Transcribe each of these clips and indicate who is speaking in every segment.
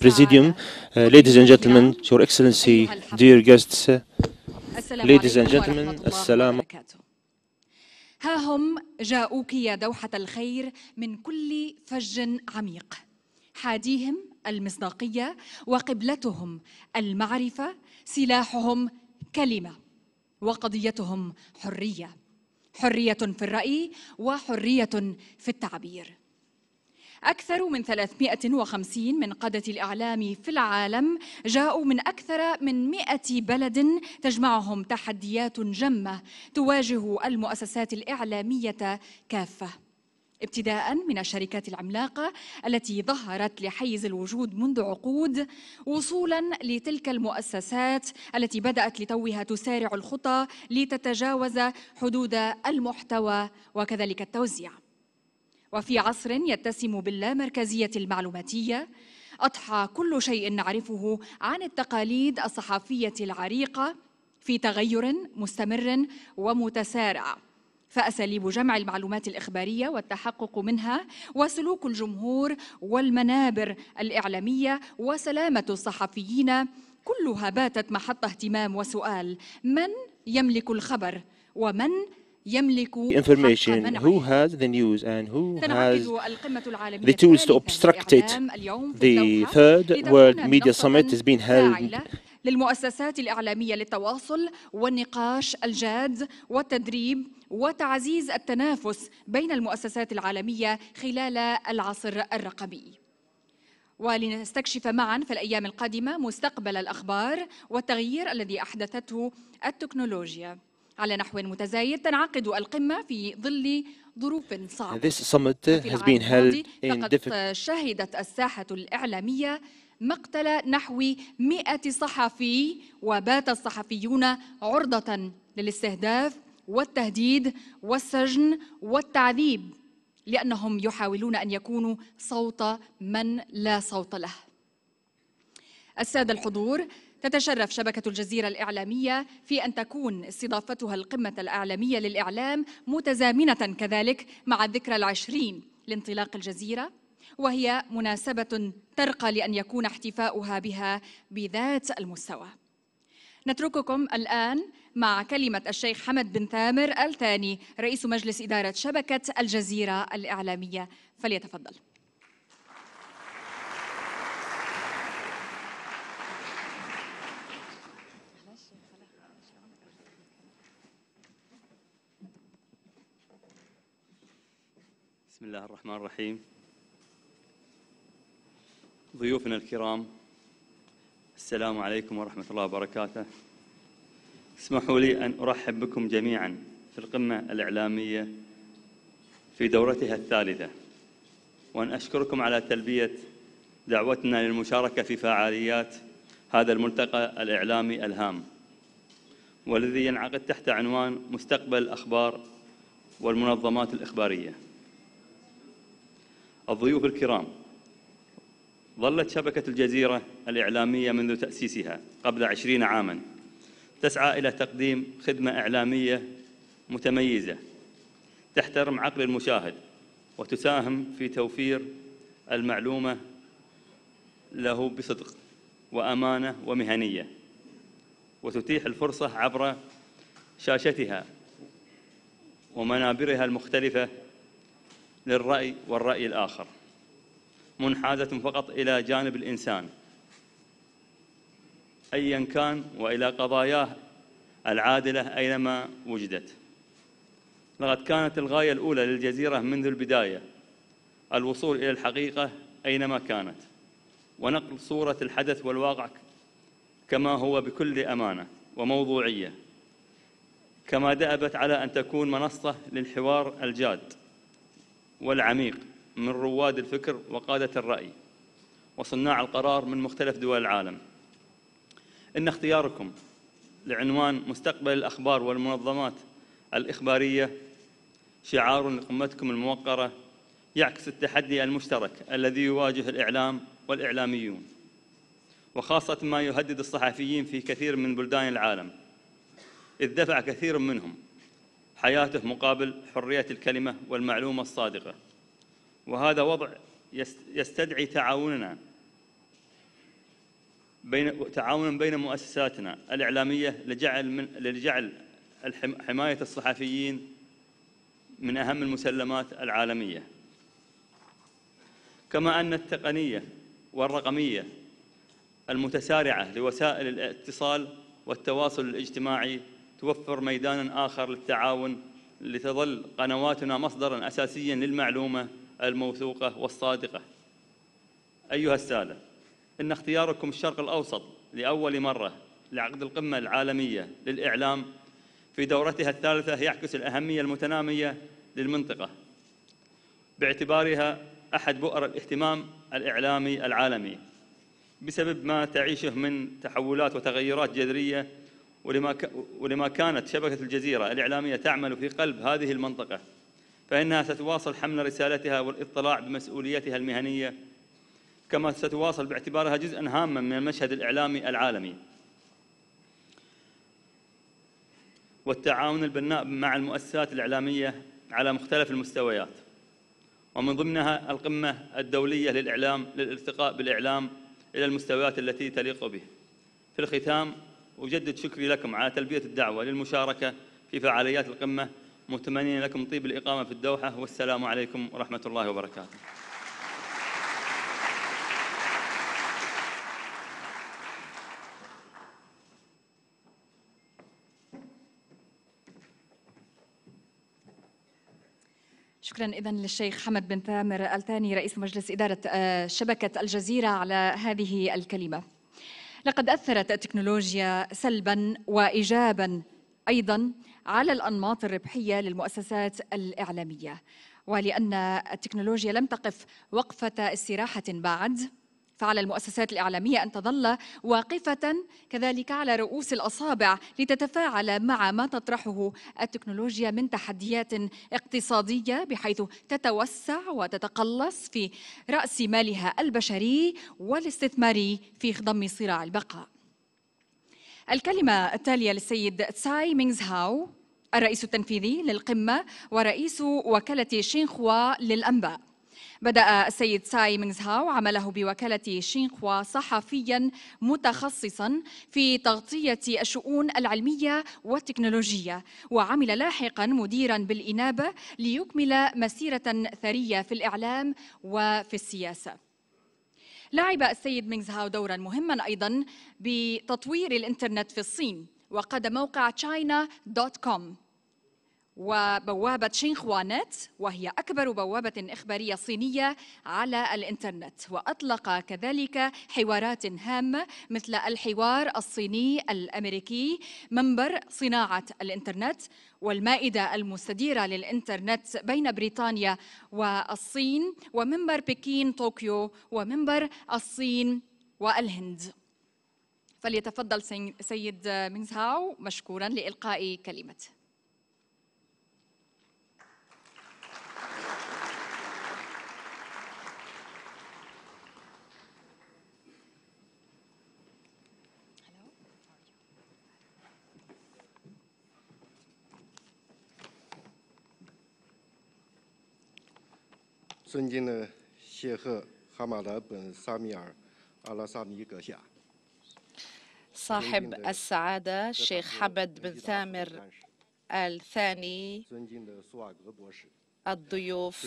Speaker 1: Presidium,
Speaker 2: uh, ladies and gentlemen, Your Excellency, dear guests, uh, ladies and gentlemen, Assalamu
Speaker 1: ها هم جاءوك يا دوحة الخير من كل فج عميق حاديهم المصداقية وقبلتهم المعرفة سلاحهم كلمة وقضيتهم حرية حرية في الرأي وحرية في التعبير أكثر من 350 من قادة الإعلام في العالم جاءوا من أكثر من 100 بلد تجمعهم تحديات جمة تواجه المؤسسات الإعلامية كافة ابتداء من الشركات العملاقه التي ظهرت لحيز الوجود منذ عقود وصولا لتلك المؤسسات التي بدات لتوها تسارع الخطى لتتجاوز حدود المحتوى وكذلك التوزيع وفي عصر يتسم باللامركزية المعلوماتية أضحى كل شيء نعرفه عن التقاليد الصحفية العريقة في تغير مستمر ومتسارع فأساليب جمع المعلومات الإخبارية والتحقق منها وسلوك الجمهور والمنابر الإعلامية وسلامة الصحفيين كلها باتت محط اهتمام وسؤال من يملك الخبر ومن يملك information who
Speaker 2: has the news and who has
Speaker 1: the tools to obstruct it. The third World Media Summit is being held للمؤسسات الإعلامية للتواصل والنقاش الجاد والتدريب وتعزيز التنافس بين المؤسسات العالمية خلال العصر الرقمي ولنستكشف معا في الأيام القادمة مستقبل الأخبار والتغيير الذي أحدثته التكنولوجيا على نحو متزايد تنعقد القمة في ظل ظروف صعبة This
Speaker 2: summit has been held in فقد
Speaker 1: شهدت الساحة الإعلامية مقتل نحو 100 صحفي وبات الصحفيون عرضة للاستهداف والتهديد والسجن والتعذيب لأنهم يحاولون أن يكونوا صوت من لا صوت له السادة الحضور تتشرف شبكة الجزيرة الإعلامية في أن تكون استضافتها القمة الإعلامية للإعلام متزامنة كذلك مع الذكرى العشرين لانطلاق الجزيرة وهي مناسبة ترقى لأن يكون احتفاؤها بها بذات المستوى نترككم الآن مع كلمة الشيخ حمد بن ثامر الثاني رئيس مجلس إدارة شبكة الجزيرة الإعلامية فليتفضل
Speaker 3: بسم الله الرحمن الرحيم ضيوفنا الكرام السلام عليكم ورحمة الله وبركاته اسمحوا لي أن أرحب بكم جميعا في القمة الإعلامية في دورتها الثالثة وأن أشكركم على تلبية دعوتنا للمشاركة في فعاليات هذا الملتقى الإعلامي الهام والذي ينعقد تحت عنوان مستقبل الأخبار والمنظمات الإخبارية الضيوف الكرام ظلت شبكة الجزيرة الإعلامية منذ تأسيسها قبل عشرين عاما تسعى إلى تقديم خدمة إعلامية متميزة تحترم عقل المشاهد وتساهم في توفير المعلومة له بصدق وأمانة ومهنية وتتيح الفرصة عبر شاشتها ومنابرها المختلفة للرأي والرأي الآخر منحازة فقط إلى جانب الإنسان أيا كان وإلى قضاياه العادلة أينما وجدت لقد كانت الغاية الأولى للجزيرة منذ البداية الوصول إلى الحقيقة أينما كانت ونقل صورة الحدث والواقع كما هو بكل أمانة وموضوعية كما دأبت على أن تكون منصة للحوار الجاد والعميق من رواد الفكر وقادة الرأي وصناع القرار من مختلف دول العالم إن اختياركم لعنوان مستقبل الأخبار والمنظمات الإخبارية شعار لقمتكم الموقرة يعكس التحدي المشترك الذي يواجه الإعلام والإعلاميون وخاصة ما يهدد الصحفيين في كثير من بلدان العالم إذ دفع كثير منهم حياته مقابل حرية الكلمة والمعلومة الصادقة وهذا وضع يستدعي تعاوننا بين تعاونا بين مؤسساتنا الإعلامية لجعل من لجعل حماية الصحفيين من أهم المسلمات العالمية كما أن التقنية والرقمية المتسارعة لوسائل الاتصال والتواصل الاجتماعي توفر ميدانا آخر للتعاون لتظل قنواتنا مصدرا أساسيا للمعلومة الموثوقة والصادقة أيها السادة إن اختياركم الشرق الأوسط لأول مرة لعقد القمة العالمية للإعلام في دورتها الثالثة يعكس الأهمية المتنامية للمنطقة باعتبارها أحد بؤر الاهتمام الإعلامي العالمي بسبب ما تعيشه من تحولات وتغيرات جذرية ولما, ولما كانت شبكة الجزيرة الإعلامية تعمل في قلب هذه المنطقة فإنها ستواصل حمل رسالتها والاطلاع بمسؤوليتها المهنية كما ستواصل باعتبارها جزءا هاما من المشهد الإعلامي العالمي والتعاون البناء مع المؤسسات الإعلامية على مختلف المستويات ومن ضمنها القمة الدولية للإعلام للارتقاء بالإعلام إلى المستويات التي تليق به في الختام أجدد شكري لكم على تلبية الدعوة للمشاركة في فعاليات القمة متمنين لكم طيب الإقامة في الدوحة والسلام عليكم ورحمة الله وبركاته
Speaker 1: شكرا اذا للشيخ حمد بن ثامر الثاني رئيس مجلس اداره آه، شبكه الجزيره على هذه الكلمه لقد أثرت التكنولوجيا سلبا وإيجابا أيضا على الأنماط الربحية للمؤسسات الإعلامية ولأن التكنولوجيا لم تقف وقفة استراحة بعد فعلى المؤسسات الإعلامية أن تظل واقفة كذلك على رؤوس الأصابع لتتفاعل مع ما تطرحه التكنولوجيا من تحديات اقتصادية بحيث تتوسع وتتقلص في رأس مالها البشري والاستثماري في ضم صراع البقاء الكلمة التالية للسيد تساي مينغز هاو الرئيس التنفيذي للقمة ورئيس وكالة شينخوا للأنباء بدأ السيد ساي مينغزهاو عمله بوكالة شينخوا صحفيا متخصصا في تغطية الشؤون العلمية والتكنولوجية وعمل لاحقا مديرا بالإنابة ليكمل مسيرة ثرية في الإعلام وفي السياسة لعب السيد مينغزهاو دورا مهما أيضا بتطوير الإنترنت في الصين وقد موقع china.com وبوابة شينخوانت وهي أكبر بوابة إخبارية صينية على الإنترنت وأطلق كذلك حوارات هامة مثل الحوار الصيني الأمريكي منبر صناعة الإنترنت والمائدة المستديرة للإنترنت بين بريطانيا والصين ومنبر بكين طوكيو ومنبر الصين والهند فليتفضل سيد مينزهاو مشكورا لإلقاء كلمته
Speaker 4: صاحب
Speaker 5: السعادة الشيخ حمد بن ثامر الثاني الضيوف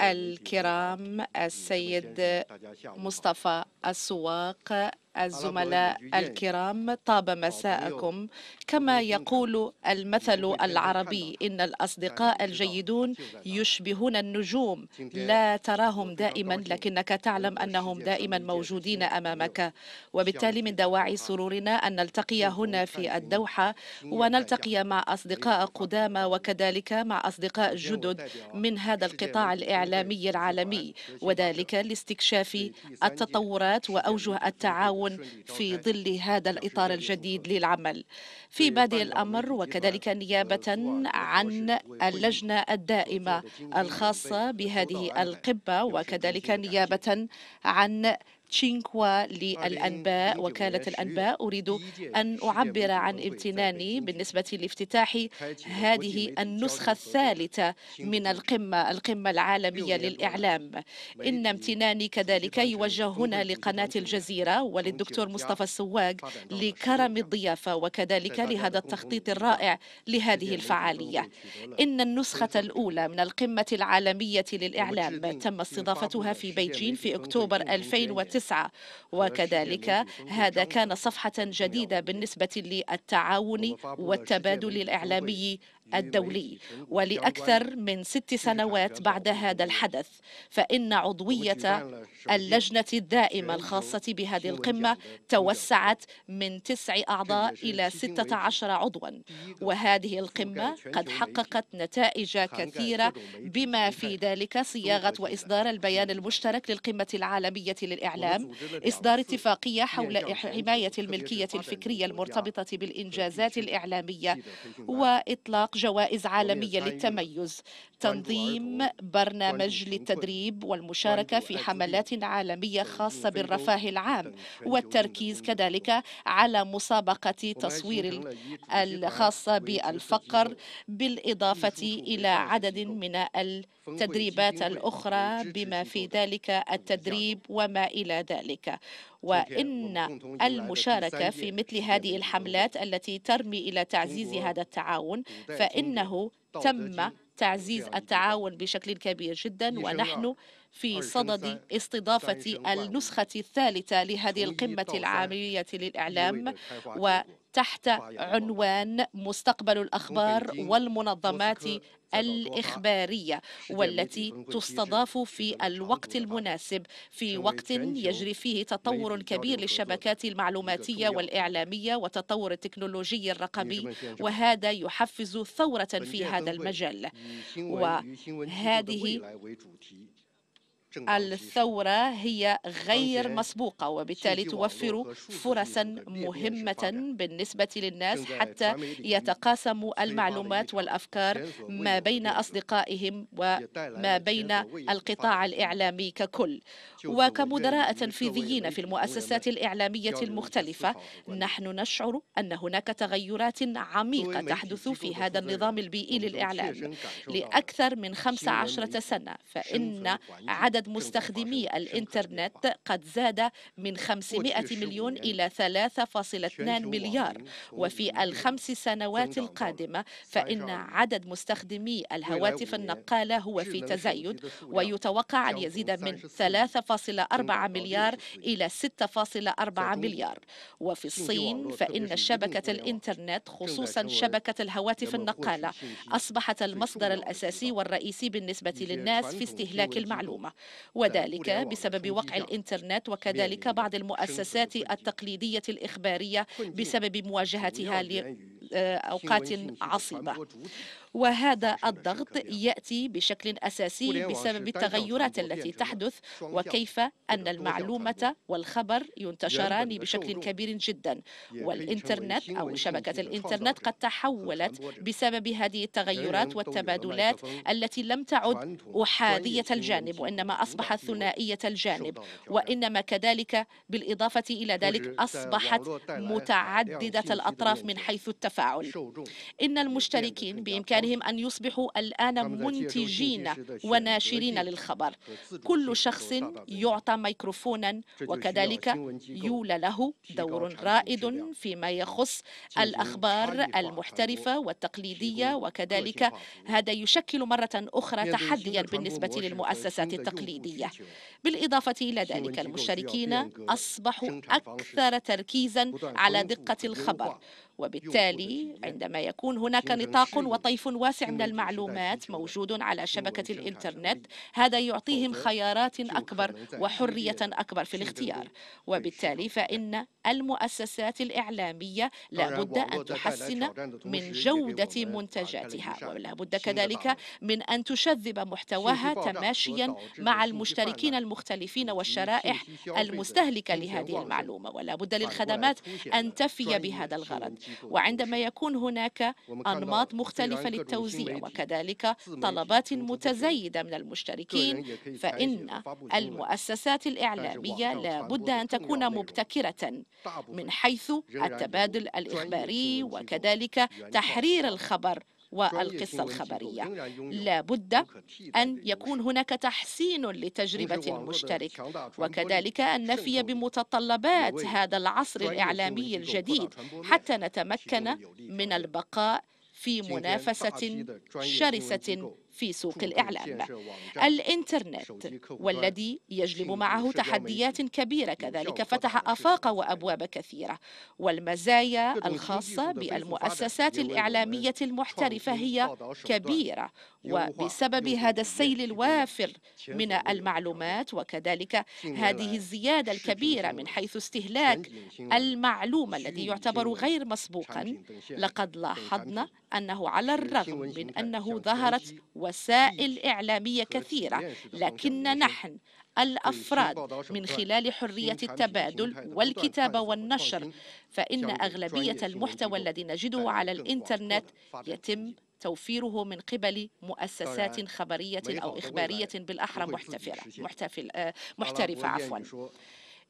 Speaker 5: الكرام السيد مصطفى السواق الزملاء الكرام طاب مساءكم كما يقول المثل العربي إن الأصدقاء الجيدون يشبهون النجوم لا تراهم دائما لكنك تعلم أنهم دائما موجودين أمامك وبالتالي من دواعي سرورنا أن نلتقي هنا في الدوحة ونلتقي مع أصدقاء قدامى وكذلك مع أصدقاء جدد من هذا القطاع الإعلامي العالمي وذلك لاستكشاف التطورات وأوجه التعاون التعاون في ظل هذا الإطار الجديد للعمل في بادئ الأمر وكذلك نيابة عن اللجنة الدائمة الخاصة بهذه القبة وكذلك نيابة عن تشينكوا للأنباء وكالة الأنباء أريد أن أعبر عن امتناني بالنسبة لافتتاح هذه النسخة الثالثة من القمة القمة العالمية للإعلام إن امتناني كذلك يوجه هنا لقناة الجزيرة وللدكتور مصطفى السواق لكرم الضيافة وكذلك لهذا التخطيط الرائع لهذه الفعالية إن النسخة الأولى من القمة العالمية للإعلام تم استضافتها في بيجين في أكتوبر 2009 2009 وكذلك هذا كان صفحة جديدة بالنسبة للتعاون والتبادل الإعلامي الدولي ولأكثر من ست سنوات بعد هذا الحدث فإن عضوية اللجنة الدائمة الخاصة بهذه القمة توسعت من تسع أعضاء إلى 16 عضوا وهذه القمة قد حققت نتائج كثيرة بما في ذلك صياغة وإصدار البيان المشترك للقمة العالمية للإعلام إصدار اتفاقية يعني حول حماية الملكية الفكرية المرتبطة بالإنجازات الإعلامية وإطلاق جوائز عالمية للتميز تنظيم برنامج للتدريب والمشاركة في حملات عالمية خاصة بالرفاه العام والتركيز كذلك على مسابقة تصوير الخاصة بالفقر بالإضافة إلى عدد من ال التدريبات الأخرى بما في ذلك التدريب وما إلى ذلك وإن المشاركة في مثل هذه الحملات التي ترمي إلى تعزيز هذا التعاون فإنه تم تعزيز التعاون بشكل كبير جدا ونحن في صدد استضافة النسخة الثالثة لهذه القمة العالمية للإعلام و تحت عنوان مستقبل الأخبار والمنظمات الإخبارية والتي تستضاف في الوقت المناسب في وقت يجري فيه تطور كبير للشبكات المعلوماتية والإعلامية وتطور التكنولوجي الرقمي وهذا يحفز ثورة في هذا المجال
Speaker 4: وهذه
Speaker 5: الثورة هي غير مسبوقة وبالتالي توفر فرصا مهمة بالنسبة للناس حتى إيه يتقاسموا المعلومات والأفكار ما بين أصدقائهم وما بين القطاع الإعلامي ككل وكمدراء تنفيذيين في المؤسسات الإعلامية المختلفة نحن نشعر أن هناك تغيرات عميقة تحدث في هذا النظام البيئي للإعلام لأكثر من 15 سنة فإن عدد مستخدمي الإنترنت قد زاد من 500 مليون يعني؟ إلى 3.2 يعني؟ يعني؟ مليار وفي الخمس سنوات القادمة فإن عدد مستخدمي الهواتف النقالة هو في تزايد ويتوقع أن يزيد من 3.4 مليار إلى 6.4 مليار وفي الصين فإن شبكة الإنترنت خصوصا شبكة الهواتف النقالة أصبحت المصدر الأساسي والرئيسي بالنسبة للناس في استهلاك المعلومة وذلك بسبب وقع الإنترنت وكذلك بعض المؤسسات التقليدية الإخبارية بسبب مواجهتها لأوقات عصيبة وهذا الضغط يأتي بشكل أساسي بسبب التغيرات التي تحدث وكيف أن المعلومة والخبر ينتشران بشكل كبير جدا والإنترنت أو شبكة الإنترنت قد تحولت بسبب هذه التغيرات والتبادلات التي لم تعد أحادية طيب الجانب وإنما أصبحت ثنائية الجانب وإنما كذلك بالإضافة إلى ذلك أصبحت متعددة الأطراف من حيث التفاعل إن المشتركين بإمكان بإمكانهم أن يصبحوا الآن منتجين وناشرين للخبر كل شخص يعطى ميكروفونا وكذلك يولى له دور رائد فيما يخص الأخبار المحترفة والتقليدية وكذلك هذا يشكل مرة أخرى تحديا بالنسبة للمؤسسات التقليدية بالإضافة إلى ذلك المشاركين أصبحوا أكثر تركيزا على دقة الخبر وبالتالي عندما يكون هناك نطاق وطيف واسع من المعلومات موجود على شبكة الإنترنت هذا يعطيهم طيب. خيارات أكبر طيب. وحرية أكبر في الاختيار طيب. وبالتالي فإن المؤسسات الإعلامية لا بد أن تحسن من جودة منتجاتها ولا بد كذلك من أن تشذب محتواها تماشيا مع المشتركين المختلفين والشرائح المستهلكة لهذه المعلومة ولا بد للخدمات أن تفي بهذا الغرض وعندما يكون هناك أنماط مختلفة للتوزيع وكذلك طلبات متزايدة من المشتركين فإن المؤسسات الإعلامية لا بد أن تكون مبتكرة من حيث التبادل الإخباري وكذلك يعني تحرير الخبر والقصة الخبرية لا بد أن يكون هناك تحسين لتجربة المشترك وكذلك أن نفي بمتطلبات هذا العصر الإعلامي الجديد حتى نتمكن من البقاء في منافسة شرسة في سوق الإعلام الإنترنت والذي يجلب معه تحديات كبيرة كذلك فتح آفاق وأبواب كثيرة والمزايا الخاصة بالمؤسسات الإعلامية المحترفة هي كبيرة وبسبب هذا السيل الوافر من المعلومات وكذلك هذه الزيادة الكبيرة من حيث استهلاك المعلومة الذي يعتبر غير مسبوقا لقد لاحظنا أنه على الرغم من أنه ظهرت وسائل إعلامية كثيرة لكن نحن إيه، الأفراد من خلال حرية التبادل والكتابة والنشر فإن أغلبية المحتوى الذي نجده طيب، على الإنترنت يتم توفيره من قبل مؤسسات طيب. خبرية أو طيب. إخبارية بالأحرى محتفرة محتفل آه، محترفة عفوا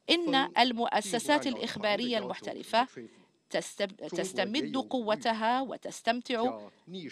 Speaker 5: إن المؤسسات الإخبارية المحترفة تستمد قوتها وتستمتع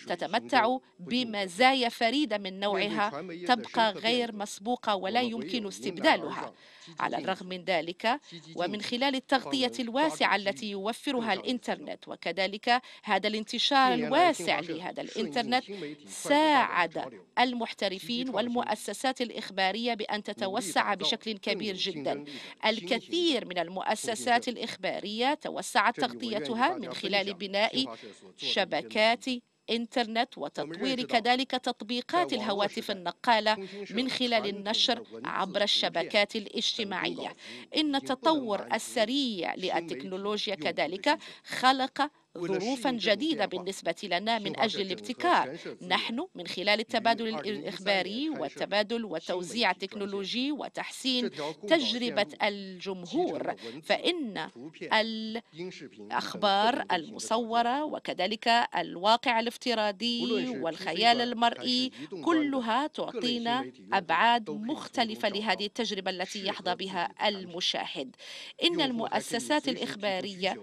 Speaker 5: تتمتع بمزايا فريدة من نوعها تبقى غير مسبوقة ولا يمكن استبدالها على الرغم من ذلك ومن خلال التغطية الواسعة التي يوفرها الإنترنت وكذلك هذا الانتشار إيه، الواسع لهذا الإنترنت ساعد المحترفين والمؤسسات الإخبارية بأن تتوسع بشكل كبير جدا الكثير من المؤسسات الإخبارية توسعت تغطية تغطيتها من خلال بناء شبكات إنترنت وتطوير كذلك تطبيقات الهواتف النقالة من خلال النشر عبر الشبكات الاجتماعية إن التطور السريع للتكنولوجيا كذلك خلق ظروفا جديدة بالنسبة لنا من أجل الابتكار نحن من خلال التبادل الإخباري والتبادل والتوزيع التكنولوجي وتحسين تجربة الجمهور فإن الأخبار المصورة وكذلك الواقع الافتراضي والخيال المرئي كلها تعطينا أبعاد مختلفة لهذه التجربة التي يحظى بها المشاهد إن المؤسسات الإخبارية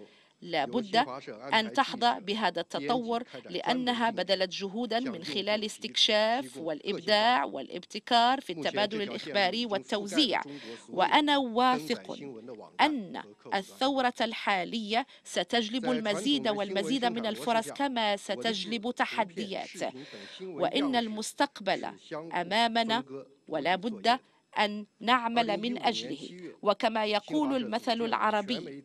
Speaker 5: لابد أن تحظى بهذا التطور لأنها بذلت جهودا من خلال استكشاف والإبداع والابتكار في التبادل الإخباري والتوزيع وأنا واثق أن الثورة الحالية ستجلب المزيد والمزيد من الفرص كما ستجلب تحديات وإن المستقبل أمامنا ولا بد أن نعمل من أجله وكما يقول المثل العربي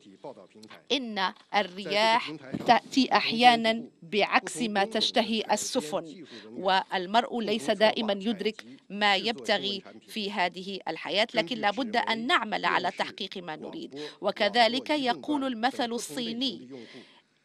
Speaker 5: إن الرياح تأتي أحيانا بعكس ما تشتهي السفن والمرء ليس دائما يدرك ما يبتغي في هذه الحياة لكن لابد أن نعمل على تحقيق ما نريد وكذلك يقول المثل الصيني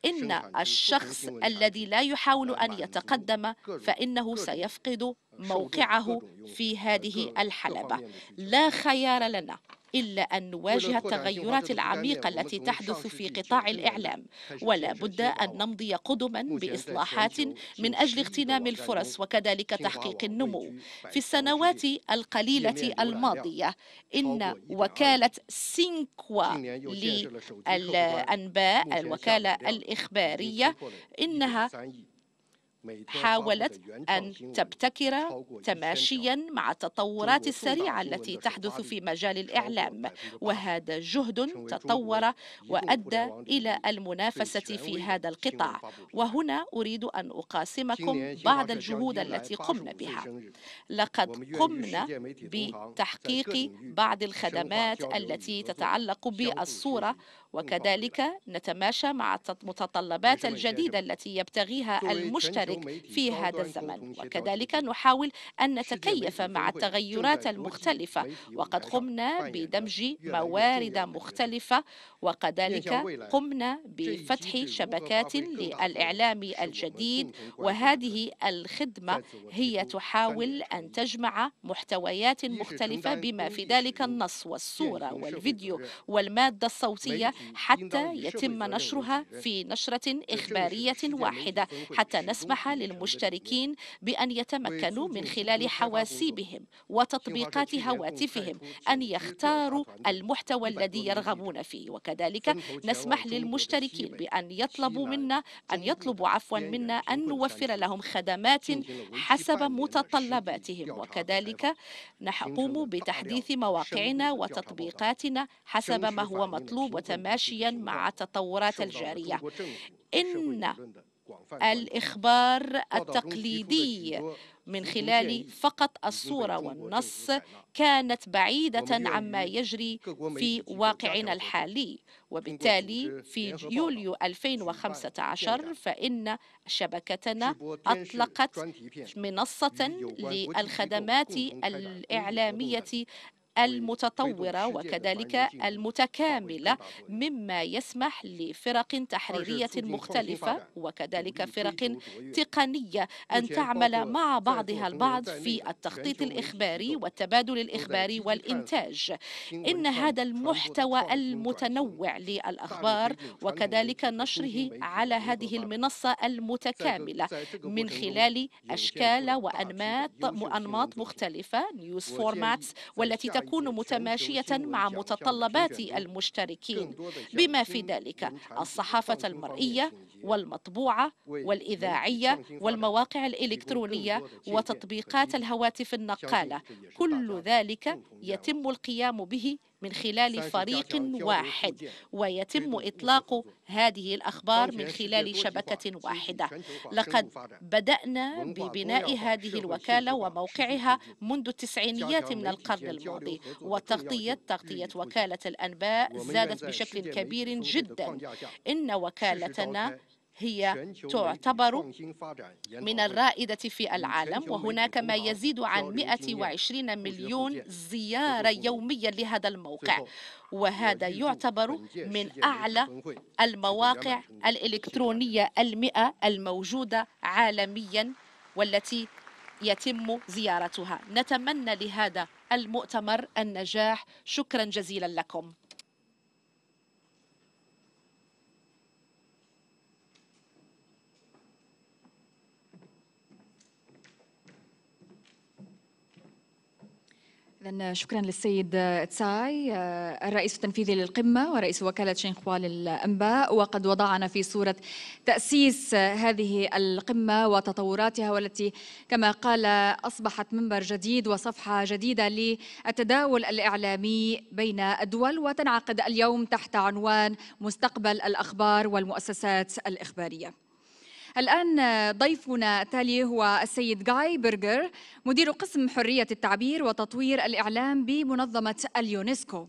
Speaker 5: إن الشخص الذي لا يحاول أن نعم، نعم. يتقدم فإنه سيفقد موقعه في هذه الحلبة لا خيار لنا إلا أن نواجه التغيرات العميقة التي تحدث في قطاع الإعلام ولا بد أن نمضي قدما بإصلاحات من أجل اغتنام الفرص وكذلك تحقيق النمو في السنوات القليلة الماضية إن وكالة سينكوا يعني للأنباء الوكالة الإخبارية إنها حاولت أن تبتكر تماشيا مع التطورات السريعة التي تحدث في مجال الإعلام وهذا جهد تطور وأدى إلى المنافسة في هذا القطاع وهنا أريد أن أقاسمكم بعض الجهود التي قمنا بها لقد قمنا بتحقيق بعض الخدمات التي تتعلق بالصورة وكذلك نتماشى مع المتطلبات الجديدة التي يبتغيها المشتري ذلك في هذا الزمن وكذلك نحاول أن نتكيف مع التغيرات المختلفة وقد قمنا بدمج موارد مختلفة وكذلك قمنا بفتح شبكات للإعلام الجديد وهذه الخدمة هي تحاول أن تجمع محتويات مختلفة بما في ذلك النص والصورة والفيديو والمادة الصوتية حتى يتم نشرها في نشرة إخبارية واحدة حتى نسمح للمشتركين بأن يتمكنوا من خلال حواسيبهم وتطبيقات هواتفهم أن يختاروا المحتوى الذي يرغبون فيه وكذلك نسمح للمشتركين بأن يطلبوا منا أن يطلبوا عفوا منا أن نوفر لهم خدمات حسب متطلباتهم وكذلك نقوم بتحديث مواقعنا وتطبيقاتنا حسب ما هو مطلوب وتماشيا مع التطورات الجارية إن الإخبار التقليدي من خلال فقط الصورة والنص كانت بعيدة عما يجري في واقعنا الحالي وبالتالي في يوليو 2015 فإن شبكتنا أطلقت منصة للخدمات الإعلامية المتطورة وكذلك المتكاملة مما يسمح لفرق تحريرية مختلفة وكذلك فرق تقنية أن تعمل مع بعضها البعض في التخطيط الإخباري والتبادل الإخباري والإنتاج إن هذا المحتوى المتنوع للأخبار وكذلك نشره على هذه المنصة المتكاملة من خلال أشكال وأنماط أنماط مختلفة نيوز
Speaker 4: فورماتس
Speaker 5: والتي تكون تكون متماشية مع متطلبات المشتركين بما في ذلك الصحافة المرئية والمطبوعة والإذاعية والمواقع الإلكترونية وتطبيقات الهواتف النقالة كل ذلك يتم القيام به من خلال فريق واحد ويتم إطلاق هذه الأخبار من خلال شبكة واحدة لقد بدأنا ببناء هذه الوكالة وموقعها منذ التسعينيات من القرن الماضي وتغطية تغطية وكالة الأنباء زادت بشكل كبير جدا إن وكالتنا هي تعتبر من الرائدة في العالم وهناك ما يزيد عن 120 مليون زيارة يوميا لهذا الموقع وهذا يعتبر من أعلى المواقع الإلكترونية المئة الموجودة عالميا والتي يتم زيارتها نتمنى لهذا المؤتمر النجاح شكرا جزيلا لكم
Speaker 1: إذا شكرا للسيد تساي آه، الرئيس التنفيذي للقمة ورئيس وكالة شينخوا للأنباء وقد وضعنا في صورة تأسيس هذه القمة وتطوراتها والتي كما قال أصبحت منبر جديد وصفحة جديدة للتداول الإعلامي بين الدول وتنعقد اليوم تحت عنوان مستقبل الأخبار والمؤسسات الإخبارية الآن ضيفنا التالي هو السيد غاي برجر مدير قسم حرية التعبير وتطوير الإعلام بمنظمة اليونسكو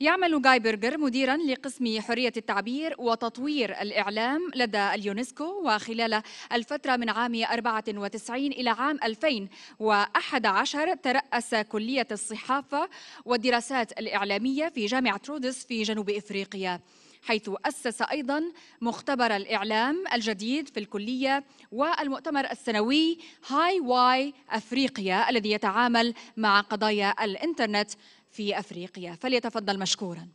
Speaker 1: يعمل غاي برجر مديرا لقسم حرية التعبير وتطوير الإعلام لدى اليونسكو وخلال الفترة من عام 94 إلى عام 2011 ترأس كلية الصحافة والدراسات الإعلامية في جامعة رودس في جنوب إفريقيا حيث أسس أيضا مختبر الإعلام الجديد في الكلية والمؤتمر السنوي هاي واي أفريقيا الذي يتعامل مع قضايا الإنترنت في أفريقيا فليتفضل مشكوراً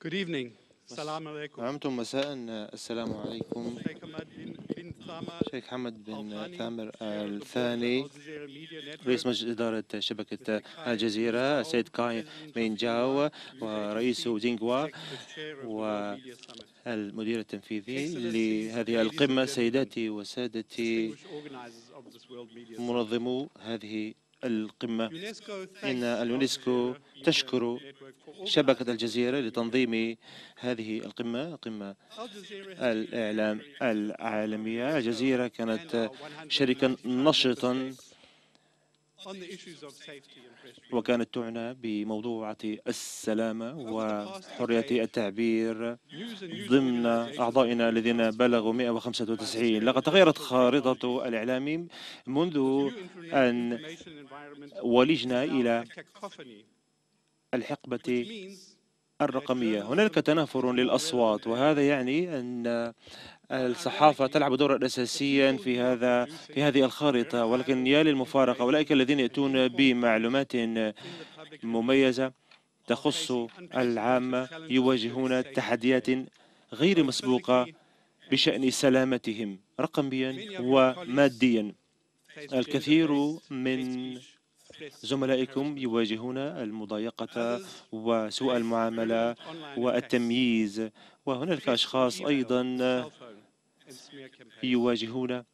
Speaker 2: Good evening. السلام مساء السلام عليكم. شيخ حمد بن ثامر الثاني رئيس مجلس إدارة شبكة الجزيرة السيد كاي مين جاو ورئيس زينغوا والمدير التنفيذي لهذه القمة سيداتي وسادتي منظمو هذه القمة إن اليونسكو تشكر شبكة الجزيرة لتنظيم هذه القمة قمة الإعلام العالمية الجزيرة كانت شريكا نشطا وكانت تعنى بموضوعة السلامة وحرية التعبير ضمن أعضائنا الذين بلغوا 195 لقد تغيرت خارطة الإعلام منذ أن
Speaker 4: ولجنا إلى
Speaker 2: الحقبة الرقمية هنالك تنافر للأصوات وهذا يعني أن الصحافة تلعب دورا أساسيا في هذا في هذه الخارطة ولكن يا للمفارقة أولئك الذين يأتون بمعلومات مميزة تخص العامة يواجهون تحديات غير مسبوقة بشأن سلامتهم رقميا وماديا الكثير من زملائكم يواجهون المضايقة وسوء المعاملة والتمييز وهناك أشخاص أيضا يواجهون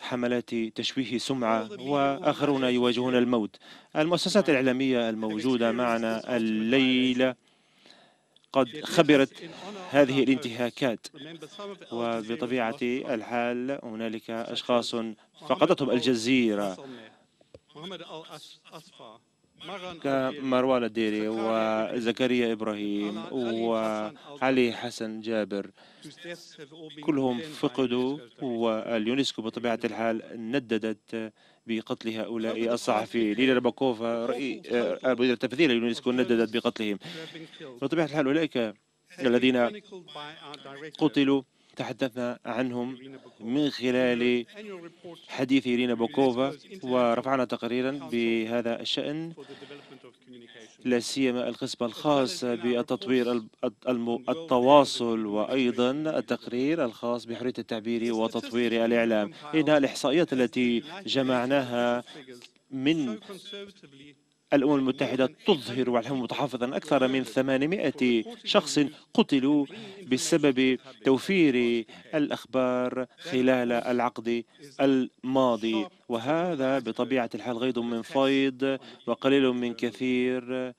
Speaker 2: حملات تشويه سمعة وآخرون يواجهون الموت المؤسسات الإعلامية الموجودة معنا الليلة قد خبرت هذه الانتهاكات وبطبيعة الحال هنالك أشخاص فقدتهم الجزيرة
Speaker 4: كمروان الديري وزكريا إبراهيم وعلي
Speaker 2: حسن جابر كلهم فقدوا واليونسكو بطبيعة الحال نددت بقتل هؤلاء الصحفيين ليلى رباكوفا مدير التنفيذي لليونسكو نددت بقتلهم بطبيعة الحال أولئك الذين قتلوا تحدثنا عنهم من خلال حديث إيرينا بوكوفا ورفعنا تقريرا بهذا الشأن لا سيما القسم الخاص بالتطوير التواصل وأيضا التقرير الخاص بحرية التعبير وتطوير الإعلام إنها الإحصائيات التي جمعناها من الأمم المتحدة تظهر وعلهم متحفظا أكثر من 800 شخص قتلوا بسبب توفير الأخبار خلال العقد الماضي وهذا بطبيعة الحال غيض من فيض وقليل من كثير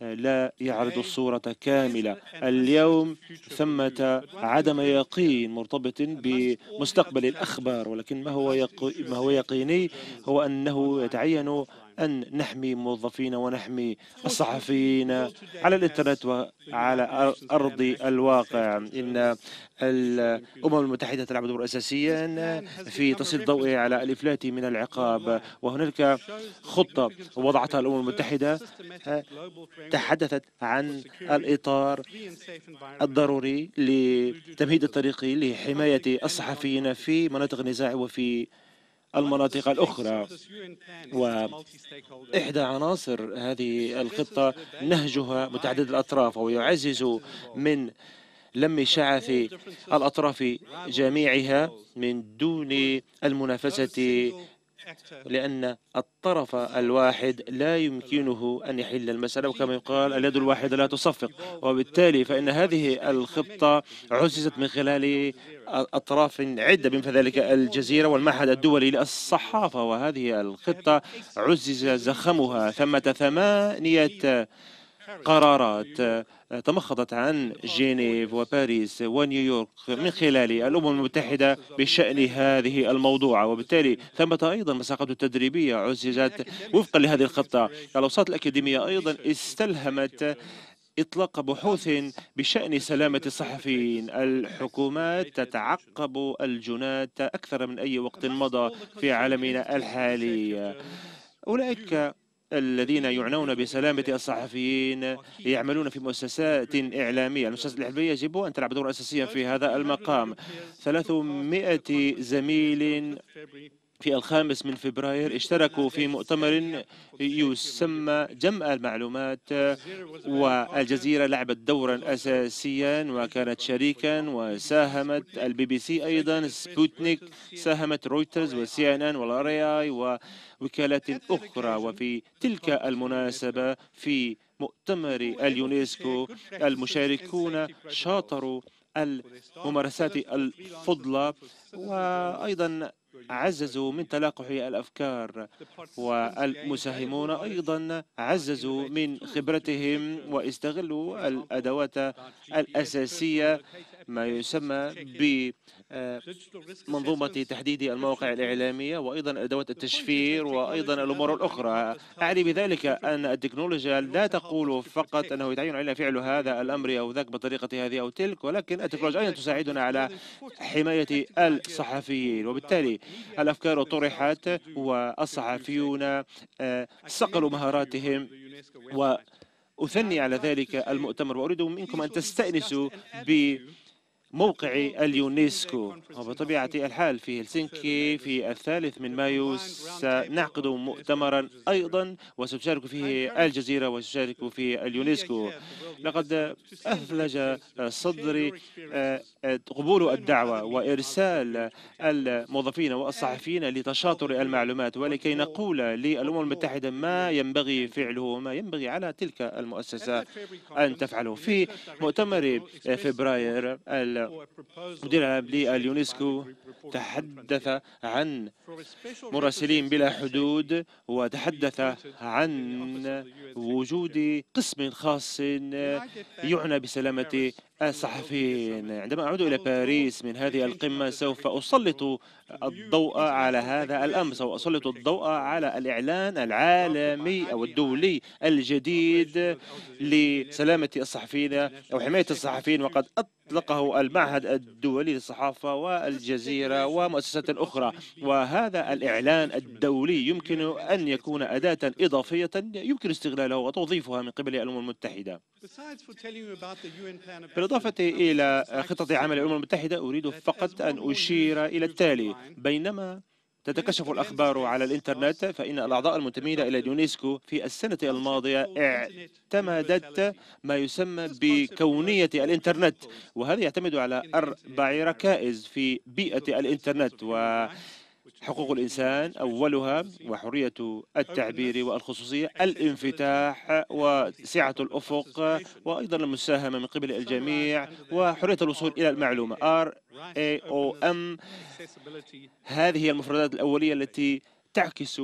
Speaker 2: لا يعرض الصورة كاملة اليوم ثمة عدم يقين مرتبط بمستقبل الأخبار ولكن ما هو, يقي... ما هو يقيني هو أنه يتعين أن نحمي موظفينا ونحمي الصحفيين على الإنترنت وعلى أرض الواقع إن الأمم المتحدة تلعب دور أساسيا في تسليط الضوء على الإفلات من العقاب وهناك خطة وضعتها الأمم المتحدة تحدثت عن الإطار الضروري لتمهيد الطريق لحماية الصحفيين في مناطق النزاع وفي المناطق الأخرى وإحدى عناصر هذه الخطة نهجها متعدد الأطراف ويعزز من لم شعث الأطراف جميعها من دون المنافسة لأن الطرف الواحد لا يمكنه أن يحل المسألة وكما يقال اليد الواحدة لا تصفق وبالتالي فإن هذه الخطة عززت من خلال أطراف عدة من ذلك الجزيرة والمعهد الدولي للصحافة وهذه الخطة عزز زخمها ثمة ثمانية قرارات تمخضت عن جنيف وباريس ونيويورك من خلال الأمم المتحدة بشأن هذه الموضوع وبالتالي ثمة أيضا مساقات تدريبية عززت وفقا لهذه الخطة الأوساط الأكاديمية أيضا استلهمت إطلاق بحوث بشأن سلامة الصحفيين الحكومات تتعقب الجنات أكثر من أي وقت مضى في عالمنا الحالي أولئك الذين يعنون بسلامة الصحفيين يعملون في مؤسسات إعلامية المؤسسات الإعلامية يجب أن تلعب دورا أساسيا في هذا المقام 300 زميل في الخامس من فبراير اشتركوا في مؤتمر يسمى جمع المعلومات والجزيرة لعبت دورا أساسيا وكانت شريكا وساهمت البي بي سي أيضا سبوتنيك ساهمت رويترز وسي ان ان والاري اي ووكالات أخرى وفي تلك المناسبة في مؤتمر اليونسكو المشاركون شاطروا الممارسات الفضلى وأيضا عززوا من تلاقح الأفكار والمساهمون أيضا عززوا من خبرتهم واستغلوا الأدوات الأساسية ما يسمى ب آه، منظومة تحديد المواقع الإعلامية وأيضا أدوات التشفير وأيضا الأمور الأخرى أعني بذلك أن التكنولوجيا لا تقول فقط أنه يتعين علينا فعل هذا الأمر أو ذاك بطريقة هذه أو تلك ولكن التكنولوجيا أيضا تساعدنا على حماية الصحفيين وبالتالي الأفكار طرحت والصحفيون آه، صقلوا مهاراتهم و أثني على ذلك المؤتمر وأريد منكم أن تستأنسوا ب موقع اليونسكو وبطبيعة الحال في هلسنكي في الثالث من مايو سنعقد مؤتمرا أيضا وستشارك فيه الجزيرة وستشارك فيه اليونسكو لقد أثلج صدري آه، قبول الدعوة وإرسال الموظفين والصحفيين لتشاطر المعلومات ولكي نقول للأمم المتحدة ما ينبغي فعله وما ينبغي على تلك المؤسسة أن تفعله في مؤتمر فبراير مدير العام لليونسكو تحدث عن مراسلين بلا حدود وتحدث عن وجود قسم خاص يعنى بسلامة الصحفيين عندما أعود إلى باريس من هذه القمة سوف أسلط الضوء على هذا الأمر سأسلط الضوء على الإعلان العالمي أو الدولي الجديد لسلامة الصحفيين أو حماية الصحفيين وقد أطلقه المعهد الدولي للصحافة والجزيرة ومؤسسات أخرى وهذا الإعلان الدولي يمكن أن يكون أداة إضافية يمكن استغلالها وتوظيفها من قبل الأمم المتحدة بالإضافة إلى خطة عمل الأمم المتحدة أريد فقط أن أشير إلى التالي بينما تتكشف الأخبار على الإنترنت فإن الأعضاء المنتمين إلى اليونسكو في السنة الماضية اعتمدت ما يسمى بكونية الإنترنت وهذا يعتمد على أربع ركائز في بيئة الإنترنت و حقوق الإنسان أولها وحرية التعبير والخصوصية الانفتاح وسعة الأفق وأيضا المساهمة من قبل الجميع وحرية الوصول إلى المعلومة R A O M هذه هي المفردات الأولية التي تعكس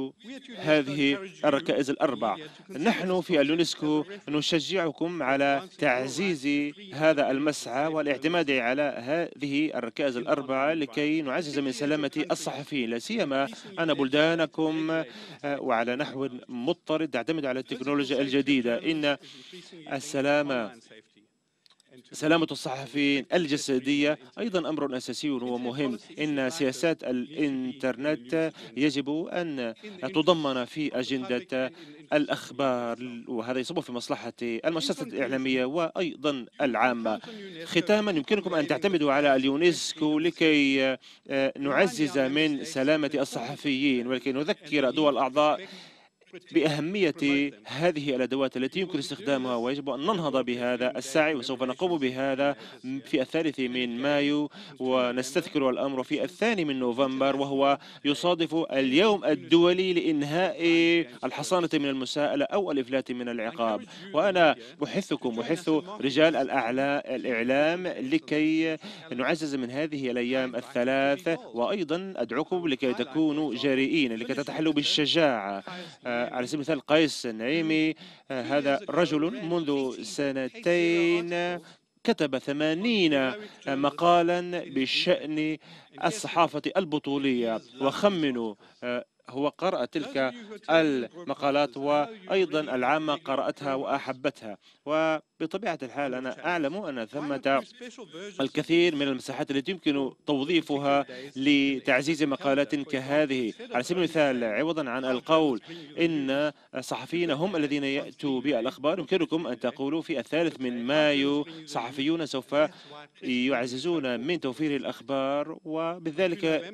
Speaker 2: هذه الركائز الأربع نحن في اليونسكو نشجعكم على تعزيز هذا المسعى والاعتماد على هذه الركائز الأربعة لكي نعزز من سلامة الصحفيين لا سيما أن بلدانكم آه، وعلى نحو مضطرد تعتمد على التكنولوجيا الجديدة إن السلامة سلامة الصحفيين الجسدية أيضا أمر أساسي وهو مهم إن سياسات الإنترنت يجب أن تضمن في أجندة الأخبار وهذا يصب في مصلحة المؤسسات الإعلامية وأيضا العامة ختاما يمكنكم أن تعتمدوا على اليونسكو لكي آه، نعزز من سلامة الصحفيين ولكي نذكر دول أعضاء بأهمية هذه الأدوات التي يمكن استخدامها ويجب أن ننهض بهذا السعي وسوف نقوم بهذا في الثالث من مايو ونستذكر الأمر في الثاني من نوفمبر وهو يصادف اليوم الدولي لإنهاء الحصانة من المساءلة أو الإفلات من العقاب وأنا أحثكم أحث رجال الإعلام لكي نعزز من هذه الأيام الثلاث وأيضا أدعوكم لكي تكونوا جريئين لكي تتحلوا بالشجاعة على سبيل المثال قيس النعيمي آه، هذا رجل منذ سنتين كتب ثمانين مقالا بشأن الصحافة البطولية وخمنوا آه، هو قرأ تلك المقالات وأيضا العامة قرأتها وأحبتها وبطبيعة الحال أنا أعلم أن ثمة الكثير من المساحات التي يمكن توظيفها لتعزيز مقالات كهذه على سبيل المثال عوضا عن القول إن الصحفيين هم الذين يأتوا بالأخبار يمكنكم أن تقولوا في الثالث من مايو صحفيون سوف يعززون من توفير الأخبار وبذلك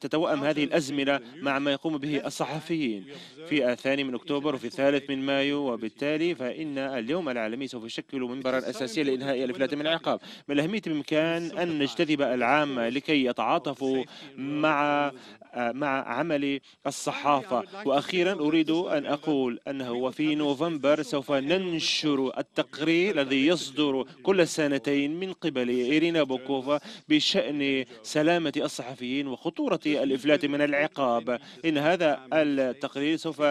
Speaker 2: تتوأم هذه الأزمنة مع ما يقوم به الصحفيين في الثاني من أكتوبر وفي الثالث من مايو وبالتالي فإن اليوم العالمي سوف يشكل منبرا أساسيا لإنهاء الإفلات من العقاب من الأهمية بإمكان أن نجتذب العامة لكي يتعاطفوا مع مع عمل الصحافة وأخيرا أريد أن أقول أنه وفي نوفمبر سوف ننشر التقرير الذي يصدر كل سنتين من قبل إيرينا بوكوفا بشأن سلامة الصحفيين وخطورة الإفلات من العقاب إن هذا التقرير سوف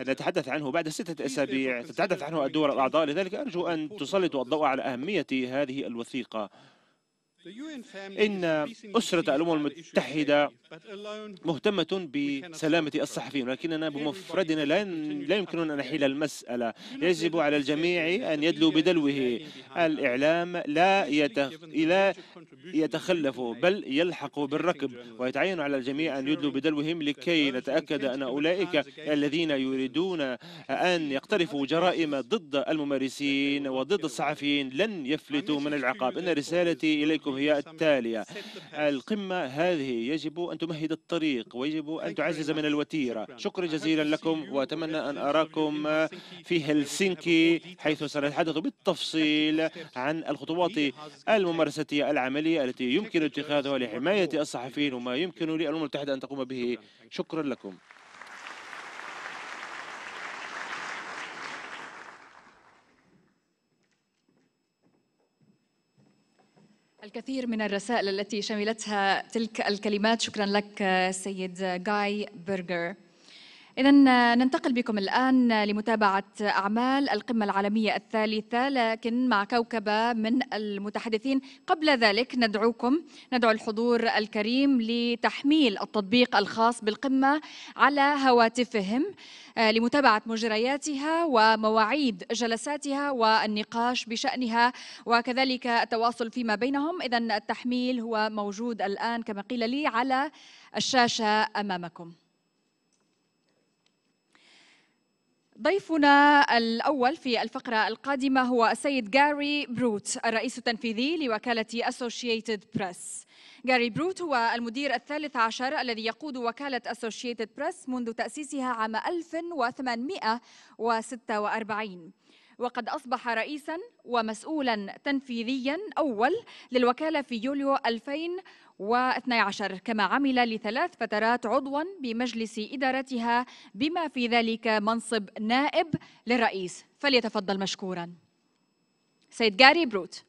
Speaker 2: نتحدث عنه بعد ستة أسابيع تتحدث عنه الدول الأعضاء لذلك أرجو أن تسلطوا الضوء على أهمية هذه الوثيقة إن أسرة الأمم المتحدة مهتمة بسلامة الصحفيين ولكننا بمفردنا لا يمكننا أن نحل المسألة يجب على الجميع أن يدلوا بدلوه الإعلام لا يتخلف بل يلحق بالركب ويتعين على الجميع أن يدلوا بدلوهم لكي نتأكد أن أولئك الذين يريدون أن يقترفوا جرائم ضد الممارسين وضد الصحفيين لن يفلتوا من العقاب إن رسالتي إليكم لكم هي التالية القمة هذه يجب أن تمهد الطريق ويجب أن تعزز من الوتيرة شكرا جزيلا لكم وأتمنى أن أراكم في هلسنكي حيث سنتحدث بالتفصيل عن الخطوات الممارسة العملية التي يمكن اتخاذها لحماية الصحفيين وما يمكن للأمم المتحدة أن تقوم به شكرا لكم
Speaker 1: الكثير من الرسائل التي شملتها تلك الكلمات شكرا لك سيد غاي برجر إذا ننتقل بكم الآن لمتابعة أعمال القمة العالمية الثالثة لكن مع كوكبة من المتحدثين قبل ذلك ندعوكم ندعو الحضور الكريم لتحميل التطبيق الخاص بالقمة على هواتفهم آه، لمتابعة مجرياتها ومواعيد جلساتها والنقاش بشأنها وكذلك التواصل فيما بينهم إذا التحميل هو موجود الآن كما قيل لي على الشاشة أمامكم ضيفنا الأول في الفقرة القادمة هو السيد جاري بروت الرئيس التنفيذي لوكالة أسوشيتد Press جاري بروت هو المدير الثالث عشر الذي يقود وكالة أسوشيتد Press منذ تأسيسها عام 1846 وقد أصبح رئيسا ومسؤولا تنفيذيا أول للوكالة في يوليو 2000 و12 كما عمل لثلاث فترات عضوا بمجلس إدارتها بما في ذلك منصب نائب للرئيس فليتفضل مشكورا سيد جاري بروت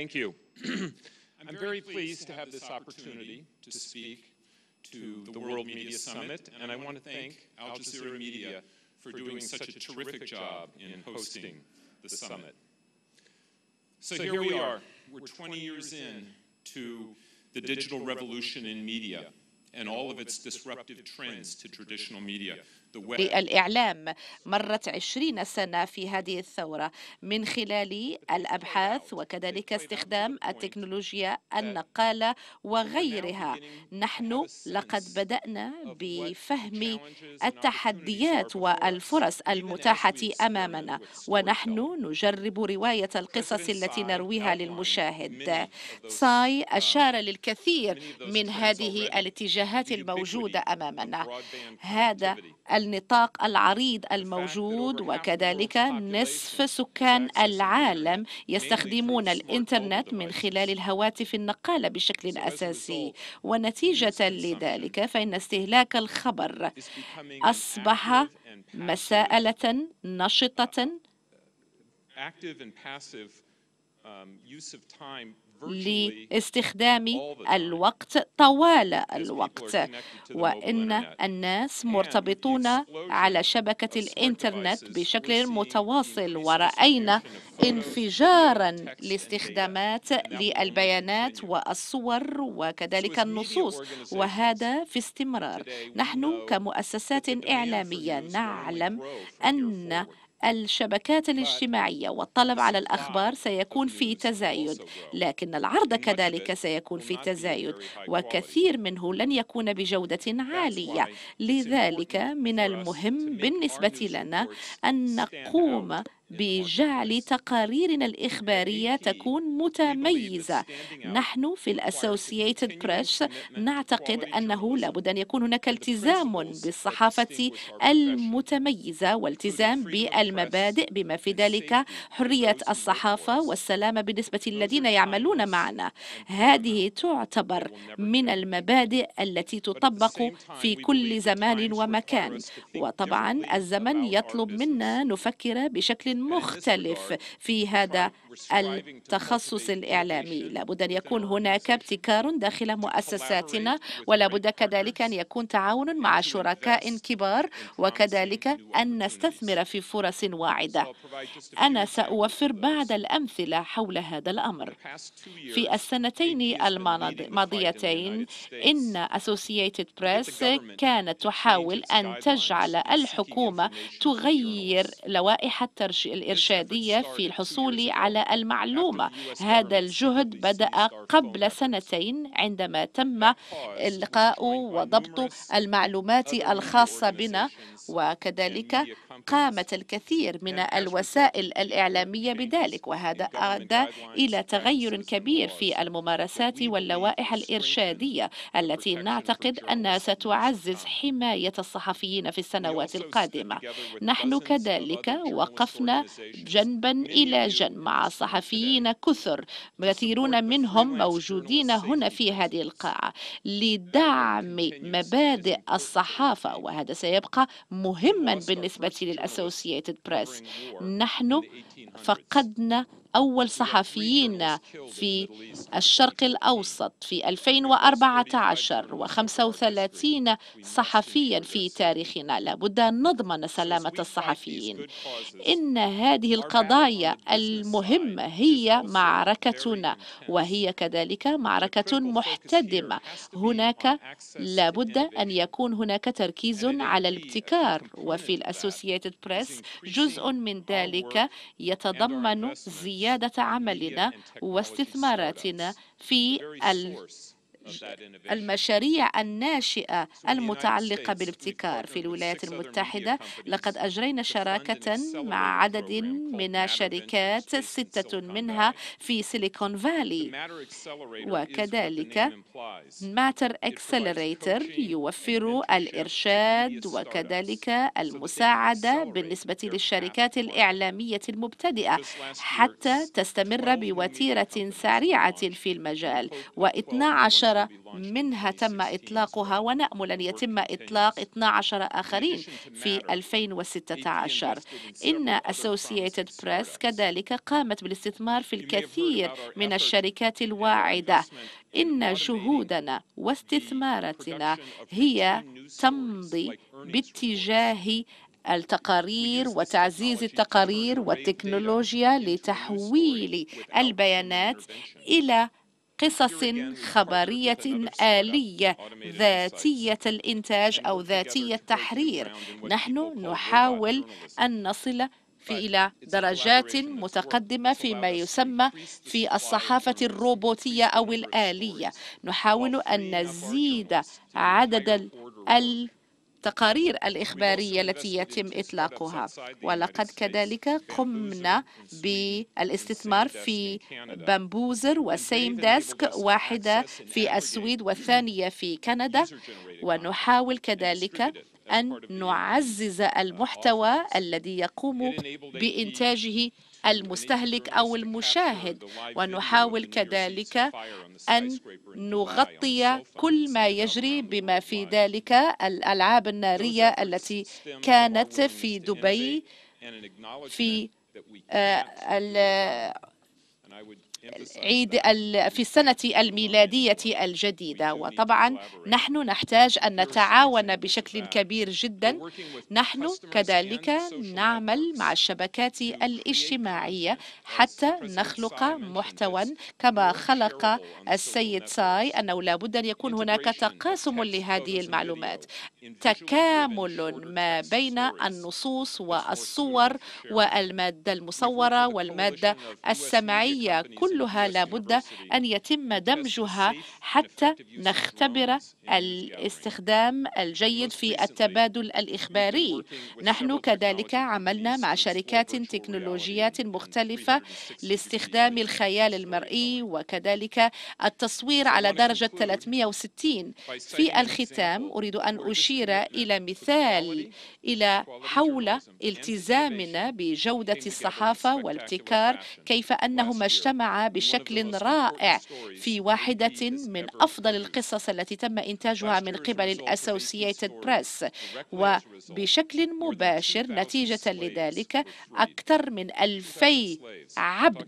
Speaker 6: Thank you. I'm very pleased to have this opportunity to speak to the World Media Summit, and I want to thank Al Jazeera Media for doing such a terrific job in hosting the summit. So here we are. We're 20 years in to the digital revolution in media and all of its disruptive trends to traditional media. للإعلام
Speaker 5: مرت عشرين سنة في هذه الثورة من خلال الأبحاث وكذلك استخدام التكنولوجيا النقالة وغيرها نحن لقد بدأنا بفهم التحديات والفرص المتاحة أمامنا ونحن نجرب رواية القصص التي نرويها للمشاهد ساي um, أشار للكثير من هذه الاتجاهات الموجودة أمامنا هذا النطاق العريض الموجود وكذلك نصف سكان العالم يستخدمون الإنترنت من خلال الهواتف النقالة بشكل أساسي ونتيجة لذلك فإن استهلاك الخبر أصبح مساءلة نشطة لاستخدام الوقت طوال الوقت وإن الناس مرتبطون على شبكة الإنترنت بشكل متواصل ورأينا انفجارا لاستخدامات للبيانات والصور وكذلك النصوص وهذا في استمرار نحن كمؤسسات إعلامية نعلم أن الشبكات الاجتماعية والطلب على الأخبار سيكون في تزايد لكن العرض كذلك سيكون في تزايد وكثير منه لن يكون بجودة عالية لذلك من المهم بالنسبة لنا أن نقوم بجعل تقاريرنا الإخبارية تكون متميزة نحن في الأسوسييتد بريس نعتقد أنه لابد أن يكون هناك التزام بالصحافة المتميزة والتزام بالمبادئ بما في ذلك حرية الصحافة والسلامة بالنسبة للذين يعملون معنا هذه تعتبر من المبادئ التي تطبق في كل زمان ومكان وطبعا الزمن يطلب منا نفكر بشكل مختلف في هذا التخصص الإعلامي لابد أن يكون هناك ابتكار داخل مؤسساتنا ولابد كذلك أن يكون تعاون مع شركاء كبار وكذلك أن نستثمر في فرص واعدة أنا سأوفر بعض الأمثلة حول هذا الأمر في السنتين الماضيتين إن أسوسييتد بريس كانت تحاول أن تجعل الحكومة تغير لوائح الإرشادية في الحصول على المعلومة هذا الجهد بدأ قبل سنتين عندما تم إلقاء وضبط المعلومات الخاصة بنا وكذلك قامت الكثير من الوسائل الإعلامية بذلك وهذا أدى إلى تغير كبير في الممارسات واللوائح الإرشادية التي نعتقد أنها ستعزز حماية الصحفيين في السنوات القادمة نحن كذلك وقفنا جنبا إلى جنب مع صحفيين كثر كثيرون منهم موجودين هنا في هذه القاعة لدعم مبادئ الصحافة وهذا سيبقى مهما بالنسبة للأسوسييتد بريس نحن فقدنا أول صحفيين في الشرق الأوسط في 2014 و35 صحفيا في تاريخنا لابد أن نضمن سلامة الصحفيين إن هذه القضايا المهمة هي معركتنا وهي كذلك معركة محتدمة هناك لابد أن يكون هناك تركيز على الابتكار وفي الأسوسيتد بريس جزء من ذلك يتضمن زيادة عملنا واستثماراتنا في المشاريع الناشئة المتعلقة بالابتكار في الولايات المتحدة لقد أجرينا شراكة مع عدد من شركات ستة منها في سيليكون فالي وكذلك ماتر اكسلريتر يوفر الإرشاد وكذلك المساعدة بالنسبة للشركات الإعلامية المبتدئة حتى تستمر بوتيرة سريعة في المجال و12 12 منها تم إطلاقها ونأمل أن يتم إطلاق 12 آخرين في 2016 إن أسوسييتد بريس كذلك قامت بالاستثمار في الكثير من الشركات الواعدة إن جهودنا واستثماراتنا هي تمضي باتجاه التقارير وتعزيز التقارير والتكنولوجيا لتحويل البيانات إلى قصص خبرية آلية ذاتية الإنتاج أو ذاتية التحرير نحن نحاول أن نصل في إلى درجات متقدمة فيما يسمى في الصحافة الروبوتية أو الآلية نحاول أن نزيد عدد ال التقارير الإخبارية التي يتم إطلاقها ولقد كذلك قمنا بالاستثمار في بامبوزر وسيم ديسك واحدة في السويد والثانية في كندا ونحاول كذلك أن نعزز المحتوى الذي يقوم بإنتاجه المستهلك أو المشاهد ونحاول كذلك أن نغطي كل ما يجري بما في ذلك الألعاب النارية التي كانت في دبي في آه، عيد في السنة الميلادية الجديدة وطبعا نحن نحتاج أن نتعاون بشكل كبير جدا نحن كذلك نعمل مع الشبكات الاجتماعية حتى نخلق محتوى كما خلق السيد ساي أنه لابد أن يكون هناك تقاسم لهذه المعلومات تكامل ما بين النصوص والصور والمادة المصورة والمادة السمعية كل كلها لابد أن يتم دمجها حتى نختبر الاستخدام الجيد في التبادل الإخباري نحن كذلك عملنا مع شركات تكنولوجيات مختلفة لاستخدام الخيال المرئي وكذلك التصوير على درجة 360 في الختام أريد أن أشير إلى مثال إلى حول التزامنا بجودة الصحافة والابتكار كيف أنهما اجتمعا بشكل رائع في واحدة من أفضل القصص التي تم إنتاجها من قبل الأسوسييتد بريس وبشكل مباشر نتيجة لذلك أكثر من ألفي عبد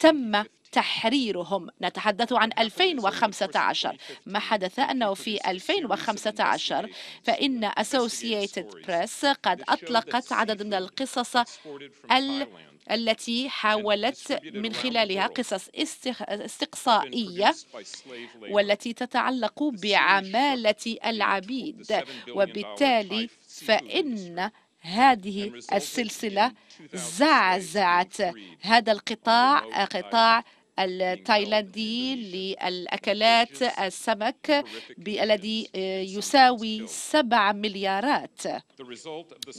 Speaker 5: تم تحريرهم نتحدث عن 2015 ما حدث أنه في 2015 فإن أسوسييتد بريس قد أطلقت عدد من القصص ال التي حاولت من خلالها قصص استقصائية والتي تتعلق بعمالة العبيد وبالتالي فإن هذه السلسلة زعزعت هذا القطاع قطاع التايلاندي للأكلات السمك الذي آه، يساوي 7 مليارات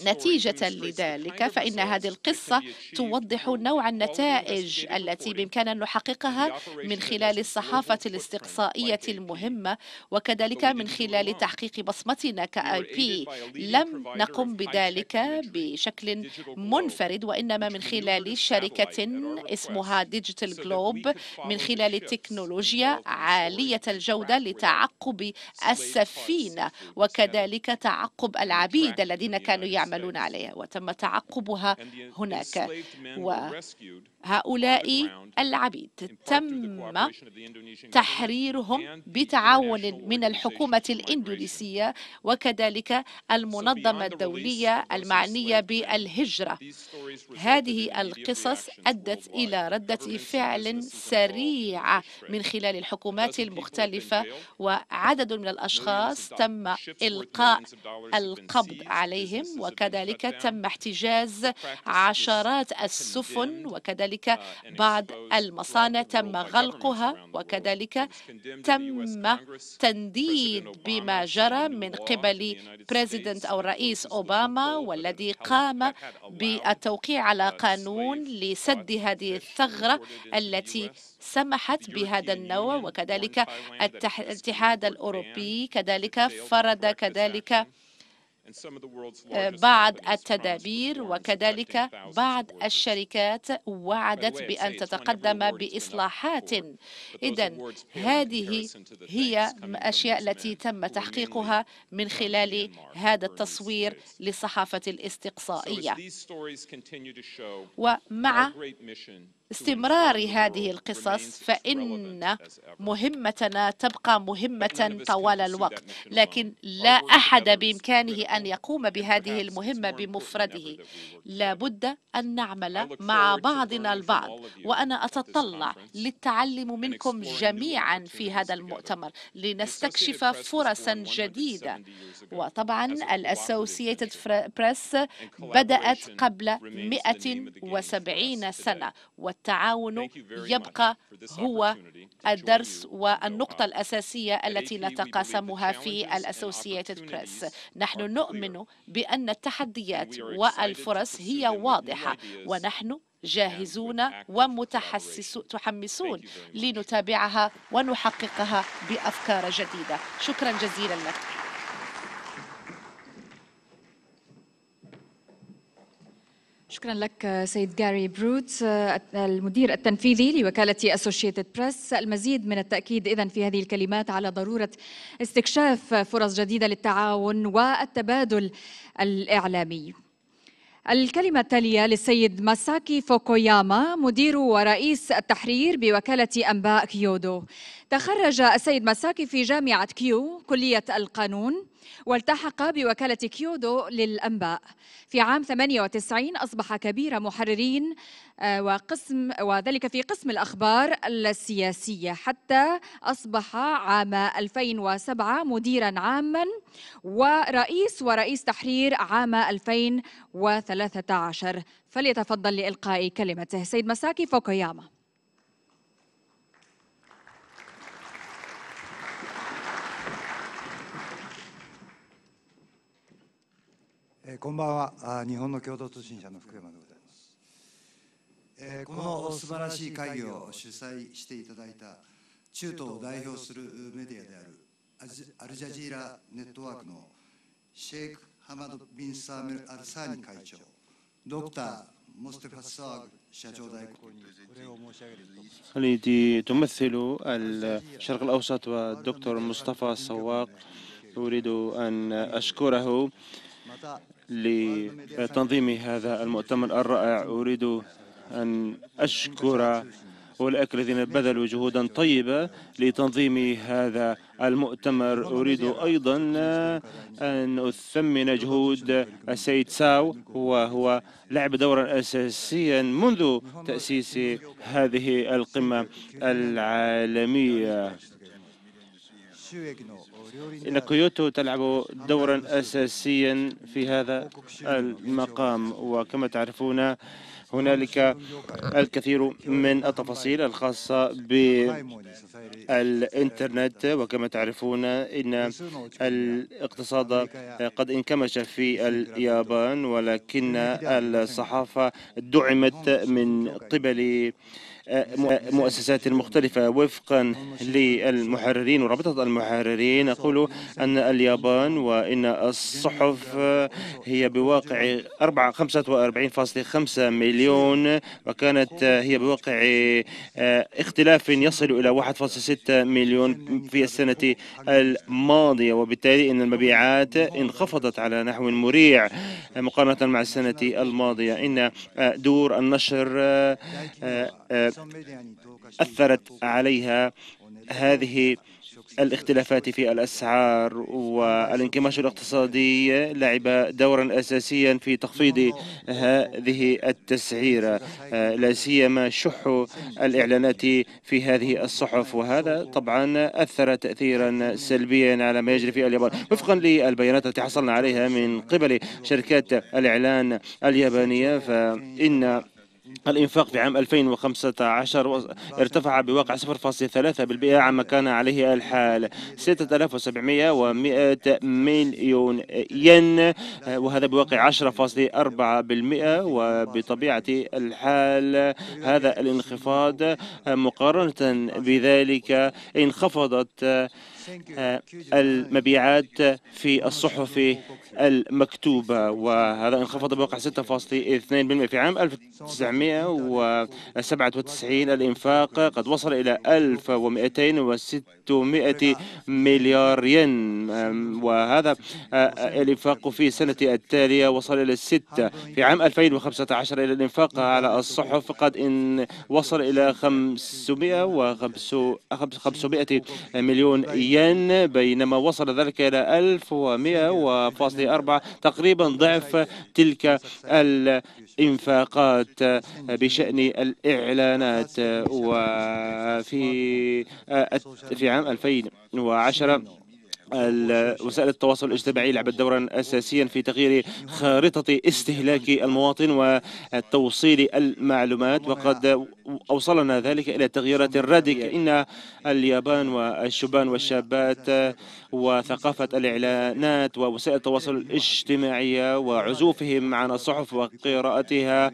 Speaker 5: نتيجة لذلك فإن هذه القصة توضح نوع النتائج التي بإمكاننا أن نحققها من خلال الصحافة الاستقصائية المهمة وكذلك من خلال تحقيق بصمتنا كآي بي لم نقم بذلك بشكل منفرد وإنما من خلال شركة اسمها ديجيتال جلوب من خلال تكنولوجيا عالية الجودة لتعقب السفينة وكذلك تعقب العبيد الذين كانوا يعملون عليها وتم تعقبها هناك وهؤلاء العبيد تم تحريرهم بتعاون من الحكومة الإندونيسية وكذلك المنظمة الدولية المعنية بالهجرة هذه القصص أدت إلى ردة فعل سريعة من خلال الحكومات المختلفة وعدد من الأشخاص تم إلقاء القبض عليهم وكذلك تم احتجاز عشرات السفن وكذلك uh, بعض المصانع تم غلقها وكذلك تم تنديد بما جرى من قبل بريزيدنت أو الرئيس أوباما والذي قام بالتوقيع على uh, قانون لسد هذه الثغرة التي سمحت بهذا النوع وكذلك الاتحاد الأوروبي كذلك فرض كذلك آه، بعض التدابير وكذلك بعض الشركات وعدت بأن تتقدم بإصلاحات إذا هذه هي الأشياء التي تم تحقيقها من خلال هذا التصوير للصحافة الاستقصائية
Speaker 6: ومع
Speaker 5: استمرار هذه القصص فإن مهمتنا تبقى مهمة طوال الوقت لكن لا أحد بإمكانه أن يقوم بهذه المهمة بمفرده لابد أن نعمل مع بعضنا البعض وأنا أتطلع للتعلم منكم جميعا في هذا المؤتمر لنستكشف فرصا جديدة وطبعا الأسوسييتد بريس بدأت قبل 170 سنة والتعاون يبقى هو الدرس والنقطة الأساسية التي نتقاسمها في الأسوسيتد بريس نحن نؤمن بأن التحديات والفرص هي واضحة ونحن جاهزون ومتحمسون لنتابعها ونحققها بأفكار جديدة شكرا جزيلا لك
Speaker 1: شكرا لك سيد جاري بروت المدير التنفيذي لوكالة أسوشيتد بريس المزيد من التأكيد إذا في هذه الكلمات على ضرورة استكشاف فرص جديدة للتعاون والتبادل الإعلامي الكلمة التالية للسيد ماساكي فوكوياما مدير ورئيس التحرير بوكالة أنباء كيودو تخرج السيد ماساكي في جامعة كيو كلية القانون والتحق بوكالة كيودو للأنباء في عام 98 أصبح كبير محررين آه، وقسم وذلك في قسم الأخبار السياسية حتى أصبح عام 2007 مديرا عاما ورئيس ورئيس تحرير عام 2013 فليتفضل لإلقاء كلمته سيد مساكي فوكوياما
Speaker 4: えー、こんばんは日本の共同通信社の福山でございます、えー、この素晴らしい会議を主催していただいた中東を代表するメディアであるアルジャジーラネットワークのシェイク・ハマド・ビン・サーメル・アルサーニ会長
Speaker 3: ドクター・モステファス・サワグ社長代行
Speaker 2: التي تمثل الشرق الأوسط والدكتور مصطفى السواق أريد أن أشكره لتنظيم هذا المؤتمر الرائع أريد أن أشكر أولئك الذين بذلوا جهودا طيبة لتنظيم هذا المؤتمر أريد أيضا أن أثمن جهود السيد ساو وهو لعب دورا أساسيا منذ تأسيس هذه القمة العالمية إن كيوتو تلعب دورا أساسيا في هذا المقام وكما تعرفون هنالك الكثير من التفاصيل الخاصة بالإنترنت وكما تعرفون إن الاقتصاد قد انكمش في اليابان ولكن الصحافة دعمت من قبل المؤسسات المختلفة وفقا للمحررين ورابطة المحررين أقول أن اليابان وإن الصحف هي بواقع 45.5 مليون وكانت هي بواقع آه، اختلاف يصل إلى 1.6 مليون في السنة الماضية وبالتالي أن المبيعات انخفضت على نحو مريع مقارنة مع السنة الماضية إن آه، دور النشر آه، أثرت عليها هذه الاختلافات في الأسعار والانكماش الاقتصادي لعب دورا أساسيا في تخفيض هذه التسعيرة لا سيما شح الإعلانات في هذه الصحف وهذا طبعا أثر تأثيرا سلبيا على ما يجري في اليابان وفقا للبيانات التي حصلنا عليها من قبل شركات الإعلان اليابانية فإن الإنفاق في عام 2015 ارتفع بواقع 0.3% عما كان عليه الحال 6700 مليون ين وهذا بواقع 10.4% وبطبيعة الحال هذا الانخفاض مقارنة بذلك انخفضت آه، المبيعات في الصحف المكتوبة وهذا انخفض بواقع 6.2% في عام 1997 الإنفاق قد وصل إلى 1200 مليار ين وهذا آه، الإنفاق في السنة التالية وصل إلى 6 في عام 2015 إلى الإنفاق على الصحف قد إن وصل إلى 500 و 500 مليون ين بينما وصل ذلك إلى 1100 هذه أربعة تقريبا ضعف تلك الإنفاقات بشأن الإعلانات وفي في عام 2010 وسائل التواصل الاجتماعي لعبت دورا اساسيا في تغيير خارطه استهلاك المواطن وتوصيل المعلومات وقد اوصلنا ذلك الى تغييرات راديكال ان اليابان والشبان والشابات وثقافه الاعلانات ووسائل التواصل الاجتماعيه وعزوفهم عن الصحف وقراءتها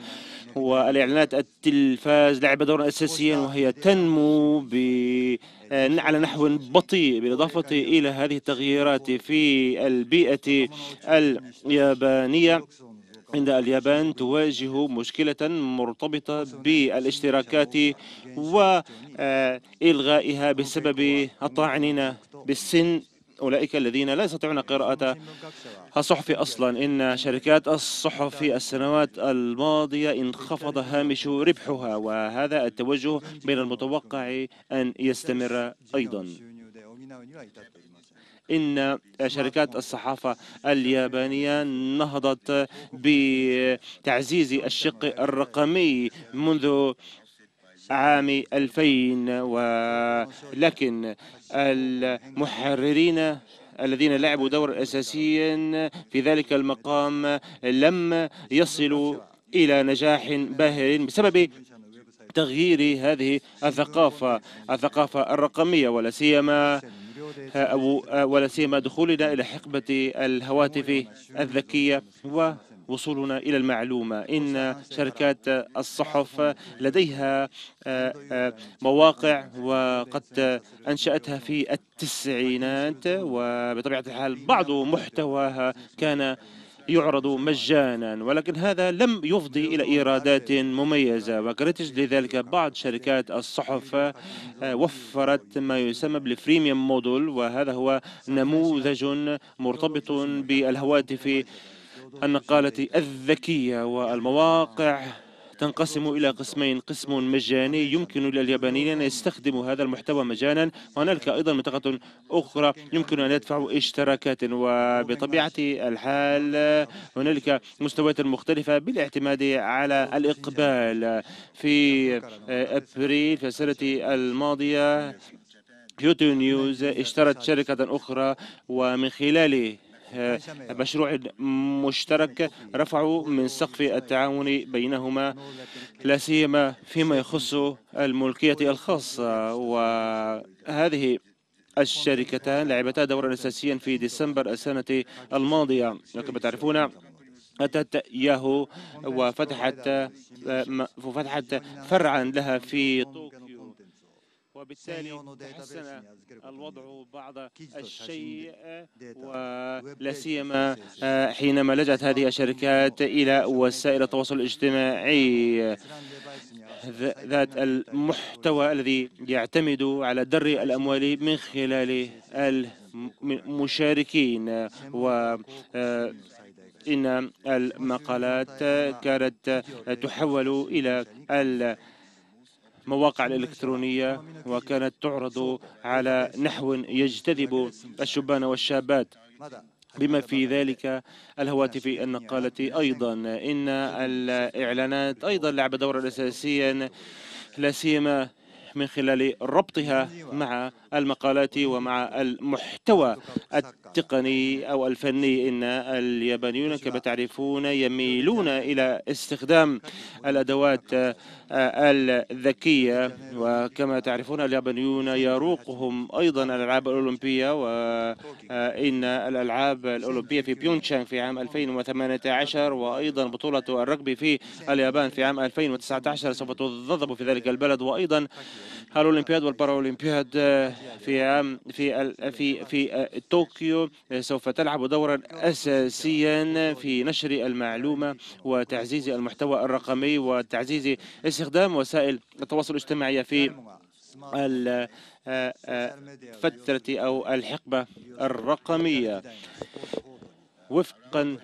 Speaker 2: والاعلانات التلفاز لعب دورا اساسيا وهي تنمو ب آه، على نحو بطيء بالإضافة إلى هذه التغييرات في البيئة اليابانية عند اليابان تواجه مشكلة مرتبطة بالاشتراكات وإلغائها بسبب الطاعنين بالسن أولئك الذين لا يستطيعون قراءة الصحف أصلا إن شركات الصحف في السنوات الماضية انخفض هامش ربحها وهذا التوجه من المتوقع أن يستمر أيضا إن شركات الصحافة اليابانية نهضت بتعزيز الشق الرقمي منذ عام 2000 ولكن المحررين الذين لعبوا دورا أساسيا في ذلك المقام لم يصلوا إلى نجاح باهر بسبب تغيير هذه الثقافة الثقافة الرقمية ولا سيما ولا سيما دخولنا إلى حقبة الهواتف الذكية و وصولنا إلى المعلومة إن شركات الصحف لديها آه، آه، مواقع وقد أنشأتها في التسعينات وبطبيعة الحال بعض محتواها كان يعرض مجانا ولكن هذا لم يفضي إلى إيرادات مميزة وكرتج لذلك بعض شركات الصحف آه، وفرت ما يسمى بالفريميوم موديل وهذا هو نموذج مرتبط بالهواتف النقالة الذكية والمواقع تنقسم إلى قسمين قسم مجاني يمكن لليابانيين أن يستخدموا هذا المحتوى مجانا وهنالك أيضا منطقة أخرى يمكن أن يدفعوا اشتراكات وبطبيعة الحال هنالك مستويات مختلفة بالاعتماد على الإقبال في أبريل في السنة الماضية كيوتو نيوز اشترت شركة أخرى ومن خلال آه، مشروع مشترك رفعوا من سقف التعاون بينهما لا سيما فيما يخص الملكية الخاصة وهذه الشركتان لعبتا دورا اساسيا في ديسمبر السنه الماضيه كما تعرفون أتت ياهو وفتحت آه، فتحت فرعا لها في طوكيو وبالتالي تحسن الوضع بعض الشيء آه، ولا سيما آه، حينما لجأت هذه الشركات إلى وسائل التواصل الاجتماعي ذات المحتوى الذي يعتمد على در الاموال من خلال المشاركين و آه، إن المقالات كانت تحول إلى مواقع الإلكترونية وكانت تعرض على نحو يجتذب الشبان والشابات بما في ذلك الهواتف النقالة أيضا إن الإعلانات أيضا لعب دورا أساسيا لا سيما من خلال ربطها مع المقالات ومع المحتوى التقني أو الفني إن اليابانيون كما تعرفون يميلون إلى استخدام الأدوات الذكية وكما تعرفون اليابانيون يروقهم أيضا الألعاب الأولمبية وإن الألعاب الأولمبية في بيونشانغ في عام 2018 وأيضا بطولة الركبي في اليابان في عام 2019 سوف تنظم في ذلك البلد وأيضا الأولمبياد اولمبياد في عام في في في طوكيو سوف تلعب دورا أساسيا في نشر المعلومة وتعزيز المحتوى الرقمي وتعزيز استخدام وسائل التواصل الاجتماعي في الفترة أو الحقبة الرقمية وفقا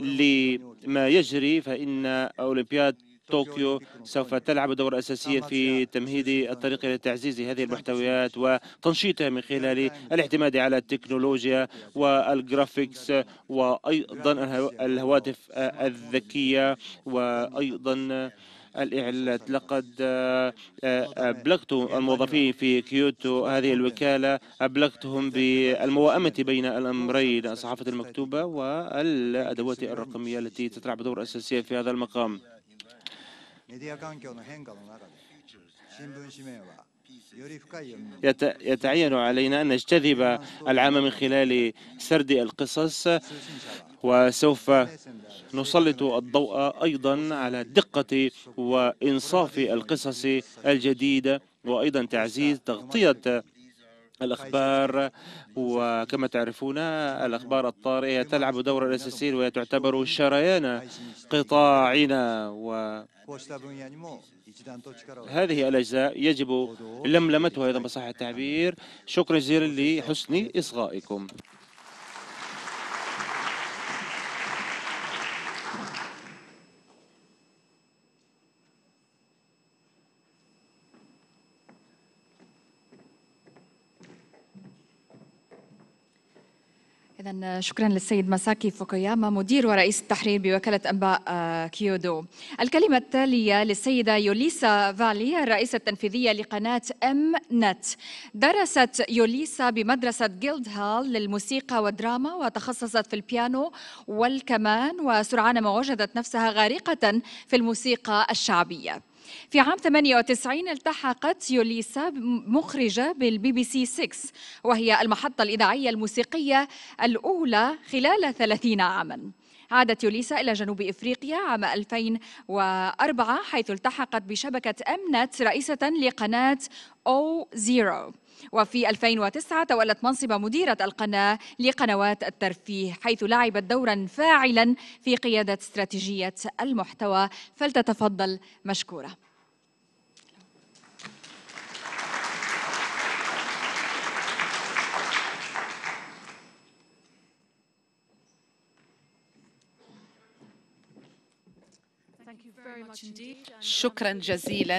Speaker 2: لما يجري فإن أولمبياد طوكيو سوف تلعب دور أساسيا في تمهيد الطريق إلى تعزيز هذه المحتويات وتنشيطها من خلال الاعتماد على التكنولوجيا والجرافيكس وأيضا الهواتف الذكية وأيضا الإعلانات لقد أبلغت آه، آه، الموظفين في كيوتو هذه الوكالة أبلغتهم بالموائمة بين الأمرين الصحافة المكتوبة والأدوات الرقمية التي تتلعب دور أساسي في هذا المقام
Speaker 4: メディア環境の変化の中で新聞紙面は
Speaker 2: يتعين علينا أن نجتذب العام من خلال سرد القصص وسوف نسلط الضوء أيضا على دقة وإنصاف القصص الجديدة وأيضا تعزيز تغطية الأخبار وكما تعرفون الأخبار الطارئة تلعب دور الأساسي وهي تعتبر شريان قطاعنا و هذه الأجزاء يجب لملمتها أيضا صح التعبير شكرا جزيلا لحسن إصغائكم
Speaker 1: إذا شكرا للسيد مساكي فوكوياما مدير ورئيس التحرير بوكالة أنباء آه، كيودو. الكلمة التالية للسيدة يوليسا فالي الرئيسة التنفيذية لقناة أم نت. درست يوليسا بمدرسة جيلد هال للموسيقى والدراما وتخصصت في البيانو والكمان وسرعان ما وجدت نفسها غارقة في الموسيقى الشعبية. في عام 98 التحقت يوليسا مخرجة بالبي بي سي 6 وهي المحطة الإذاعية الموسيقية الأولى خلال 30 عاماً عادت يوليسا إلى جنوب إفريقيا عام 2004 حيث التحقت بشبكة أمنت رئيسة لقناة أو زيرو وفي 2009 تولت منصب مديرة القناة لقنوات الترفيه حيث لعبت دورا فاعلا في قيادة استراتيجية المحتوى فلتتفضل مشكورة
Speaker 5: شكرا جزيلا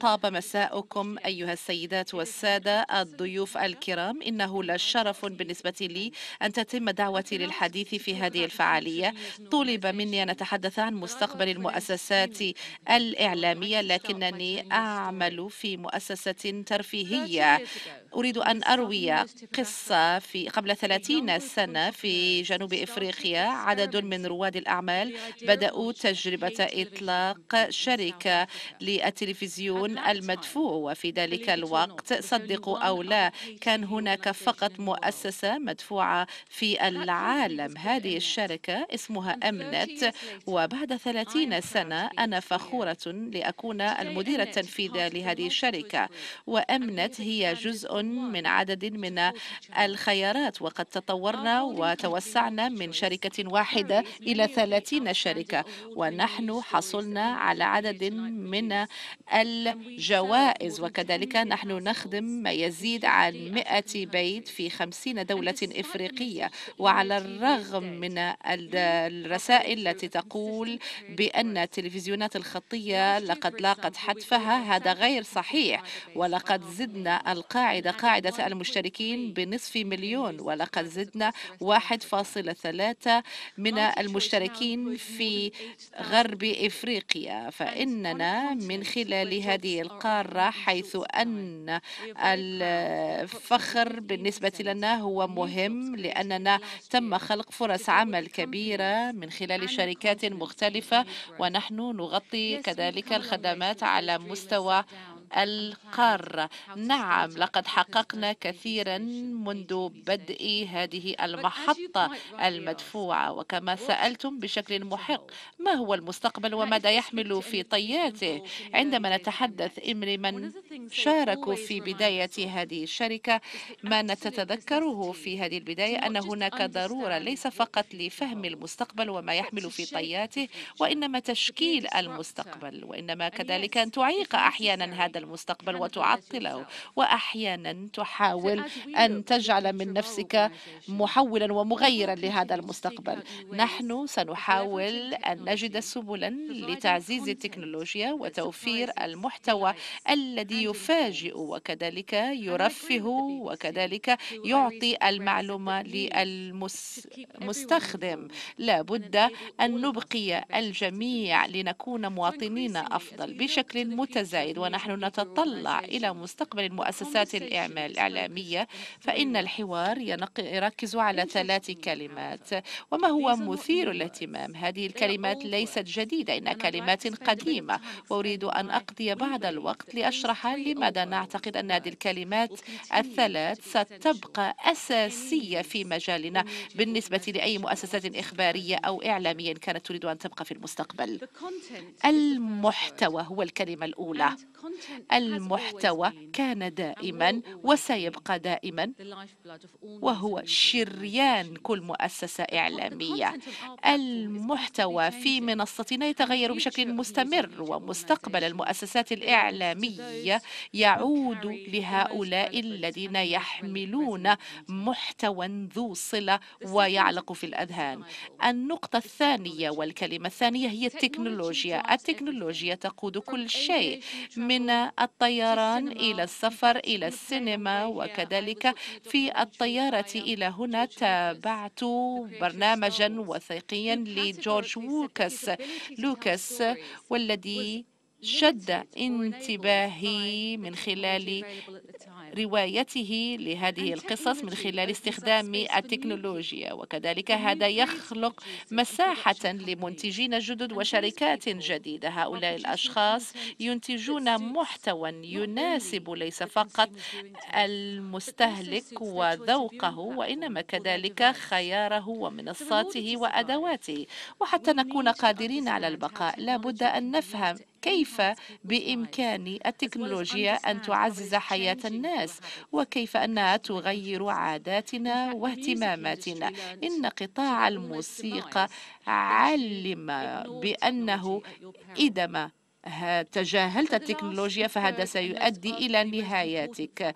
Speaker 5: طاب مساؤكم أيها السيدات والسادة الضيوف الكرام إنه لشرف بالنسبة لي أن تتم دعوتي للحديث في هذه الفعالية طلب مني أن أتحدث عن مستقبل المؤسسات الإعلامية لكنني أعمل في مؤسسة ترفيهية أريد أن أروي قصة في قبل 30 سنة في جنوب إفريقيا عدد من رواد الأعمال بدأوا تجربة إطلاق شركة للتلفزيون المدفوع وفي ذلك الوقت صدقوا أو لا كان هناك فقط مؤسسة مدفوعة في العالم هذه الشركة اسمها أمنت وبعد 30 سنة أنا فخورة لأكون المديرة التنفيذية لهذه الشركة وأمنت هي جزء من عدد من الخيارات وقد تطورنا وتوسعنا من شركة واحدة إلى 30 شركة ونحن حصلنا على عدد من ال جوائز وكذلك نحن نخدم ما يزيد عن 100 بيت في 50 دولة إفريقية وعلى الرغم من الرسائل التي تقول بأن التلفزيونات الخطية لقد لاقت حتفها هذا غير صحيح ولقد زدنا القاعدة قاعدة المشتركين بنصف مليون ولقد زدنا 1.3 من المشتركين في غرب إفريقيا فإننا من خلال هذه هذه القارة حيث أن الفخر بالنسبة لنا هو مهم لأننا تم خلق فرص عمل كبيرة من خلال شركات مختلفة ونحن نغطي كذلك الخدمات على مستوى القارة نعم لقد حققنا كثيرا منذ بدء هذه المحطة المدفوعة وكما سألتم بشكل محق ما هو المستقبل وماذا يحمل في طياته عندما نتحدث إمر من شاركوا في بداية هذه الشركة ما نتذكره في هذه البداية أن هناك ضرورة ليس فقط لفهم المستقبل وما يحمل في طياته وإنما تشكيل المستقبل وإنما كذلك أن تعيق أحيانا هذا المستقبل وتعطله وأحيانا تحاول أن تجعل من نفسك محولا ومغيرا لهذا المستقبل نحن سنحاول أن نجد سبلا لتعزيز التكنولوجيا وتوفير المحتوى الذي يفاجئ وكذلك يرفه وكذلك يعطي المعلومة للمستخدم لا بد أن نبقي الجميع لنكون مواطنين أفضل بشكل متزايد ونحن نتطلع إلى مستقبل المؤسسات الإعمال الإعلامية فإن الحوار يركز على ثلاث كلمات وما هو مثير الاهتمام هذه الكلمات ليست جديدة إنها كلمات قديمة وأريد أن أقضي بعض الوقت لأشرح لماذا نعتقد أن هذه الكلمات الثلاث ستبقى أساسية في مجالنا بالنسبة لأي مؤسسات إخبارية أو إعلامية كانت تريد أن تبقى في المستقبل المحتوى هو الكلمة الأولى المحتوى كان دائما وسيبقى دائما وهو شريان كل مؤسسة إعلامية المحتوى في منصتنا يتغير بشكل مستمر ومستقبل المؤسسات الإعلامية يعود لهؤلاء الذين يحملون محتوى ذو صلة ويعلق في الأذهان النقطة الثانية والكلمة الثانية هي التكنولوجيا التكنولوجيا تقود كل شيء من الطيران إلى السفر إلى السينما وكذلك في الطيارة إلى هنا تابعت برنامجا وثائقيا لجورج لوكاس لوكاس والذي شد انتباهي من خلال روايته لهذه القصص من خلال استخدام التكنولوجيا وكذلك هذا يخلق مساحة لمنتجين جدد وشركات جديدة هؤلاء الأشخاص ينتجون محتوى يناسب ليس فقط المستهلك وذوقه وإنما كذلك خياره ومنصاته وأدواته وحتى نكون قادرين على البقاء لابد أن نفهم كيف بإمكان التكنولوجيا أن تعزز حياة الناس وكيف أنها تغير عاداتنا واهتماماتنا إن قطاع الموسيقى علم بأنه إدم تجاهلت التكنولوجيا فهذا سيؤدي إلى نهايتك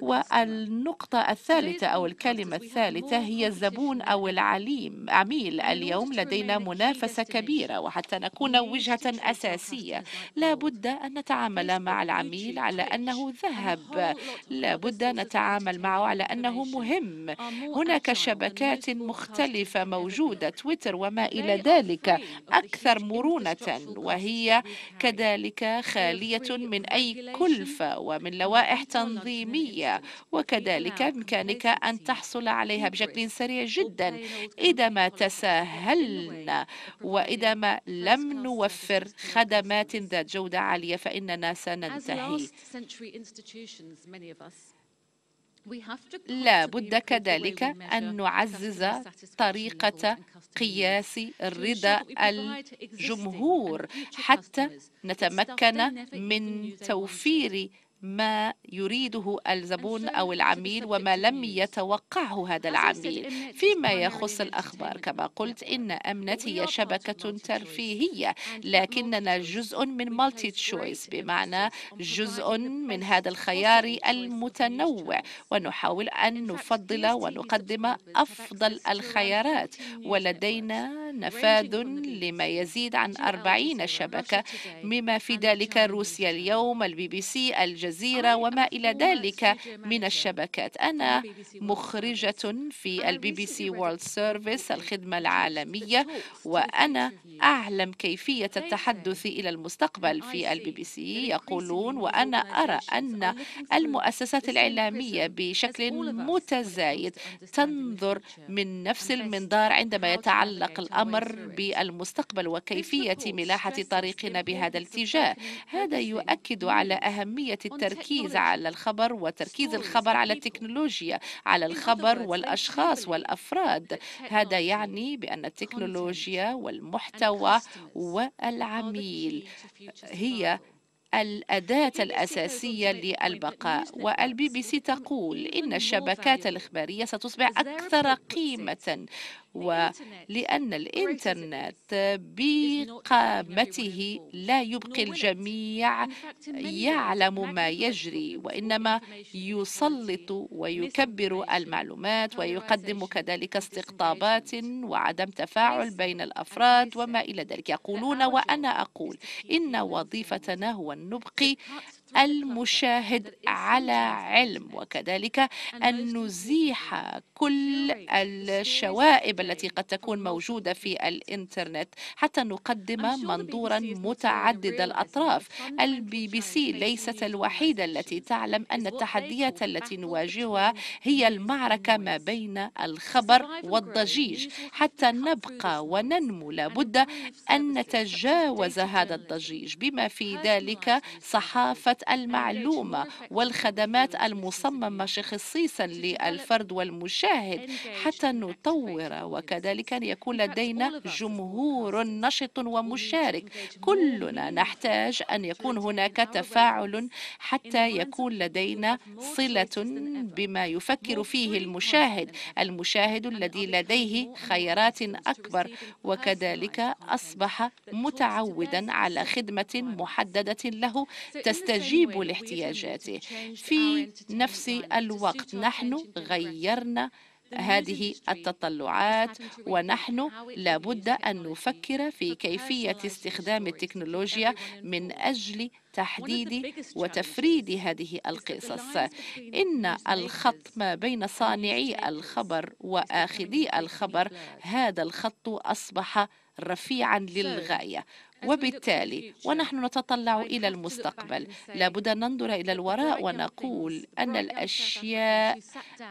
Speaker 5: والنقطة الثالثة أو الكلمة الثالثة هي الزبون أو العليم عميل اليوم لدينا منافسة كبيرة وحتى نكون وجهة أساسية لابد أن نتعامل مع العميل على أنه ذهب لابد نتعامل معه على أنه مهم هناك شبكات مختلفة موجودة تويتر وما إلى ذلك أكثر مرونة وهي كد وكذلك خالية من أي كلفة ومن لوائح تنظيمية وكذلك بإمكانك أن تحصل عليها بشكل سريع جدا إذا ما تساهلنا وإذا ما لم نوفر خدمات ذات جودة عالية فإننا سننتهي لا بد كذلك أن نعزز طريقة قياس رضا الجمهور حتى نتمكن من توفير ما يريده الزبون أو العميل وما لم يتوقعه هذا العميل فيما يخص الأخبار كما قلت إن أمنتي هي شبكة ترفيهية لكننا جزء من مالتي تشويس بمعنى جزء من هذا الخيار المتنوع ونحاول أن نفضل ونقدم أفضل الخيارات ولدينا نفاذ لما يزيد عن 40 شبكة مما في ذلك روسيا اليوم البي بي سي الجزيرة الجزيرة وما إلى ذلك من الشبكات أنا مخرجة في البي بي سي وورلد سيرفيس الخدمة العالمية وأنا أعلم كيفية التحدث إلى المستقبل في البي بي سي يقولون وأنا أرى أن المؤسسات الإعلامية بشكل متزايد تنظر من نفس المنظار عندما يتعلق الأمر بالمستقبل وكيفية ملاحة طريقنا بهذا الاتجاه هذا يؤكد على أهمية التركيز على الخبر وتركيز الخبر على التكنولوجيا على الخبر والأشخاص والأفراد هذا يعني بأن التكنولوجيا والمحتوى والعميل هي الأداة الأساسية للبقاء والبي بي سي تقول إن الشبكات الإخبارية ستصبح أكثر قيمة ولأن الإنترنت بقامته لا يبقي الجميع
Speaker 2: يعلم
Speaker 5: ما يجري وإنما يسلط ويكبر المعلومات ويقدم كذلك استقطابات وعدم تفاعل بين الأفراد وما إلى ذلك يقولون وأنا أقول إن وظيفتنا هو أن نبقي المشاهد على علم وكذلك أن نزيح كل الشوائب التي قد تكون موجودة في الإنترنت حتى نقدم منظورا متعدد الأطراف البي بي سي ليست الوحيدة التي تعلم أن التحديات التي نواجهها هي المعركة ما بين الخبر والضجيج حتى نبقى وننمو لابد أن نتجاوز هذا الضجيج بما في ذلك صحافة المعلومة والخدمات المصممة خصيصا للفرد والمشاهد حتى نطور وكذلك أن يكون لدينا جمهور نشط ومشارك كلنا نحتاج أن يكون هناك تفاعل حتى يكون لدينا صلة بما يفكر فيه المشاهد المشاهد الذي لديه خيارات أكبر وكذلك أصبح متعودا على خدمة محددة له تستجيب يجيبوا لاحتياجاته في نفس الوقت نحن غيرنا هذه التطلعات ونحن لابد ان نفكر في كيفيه استخدام التكنولوجيا من اجل تحديد وتفريد هذه القصص ان الخط ما بين صانعي الخبر واخذي الخبر هذا الخط اصبح رفيعا للغايه وبالتالي ونحن نتطلع إلى المستقبل لابد أن ننظر إلى الوراء ونقول أن الأشياء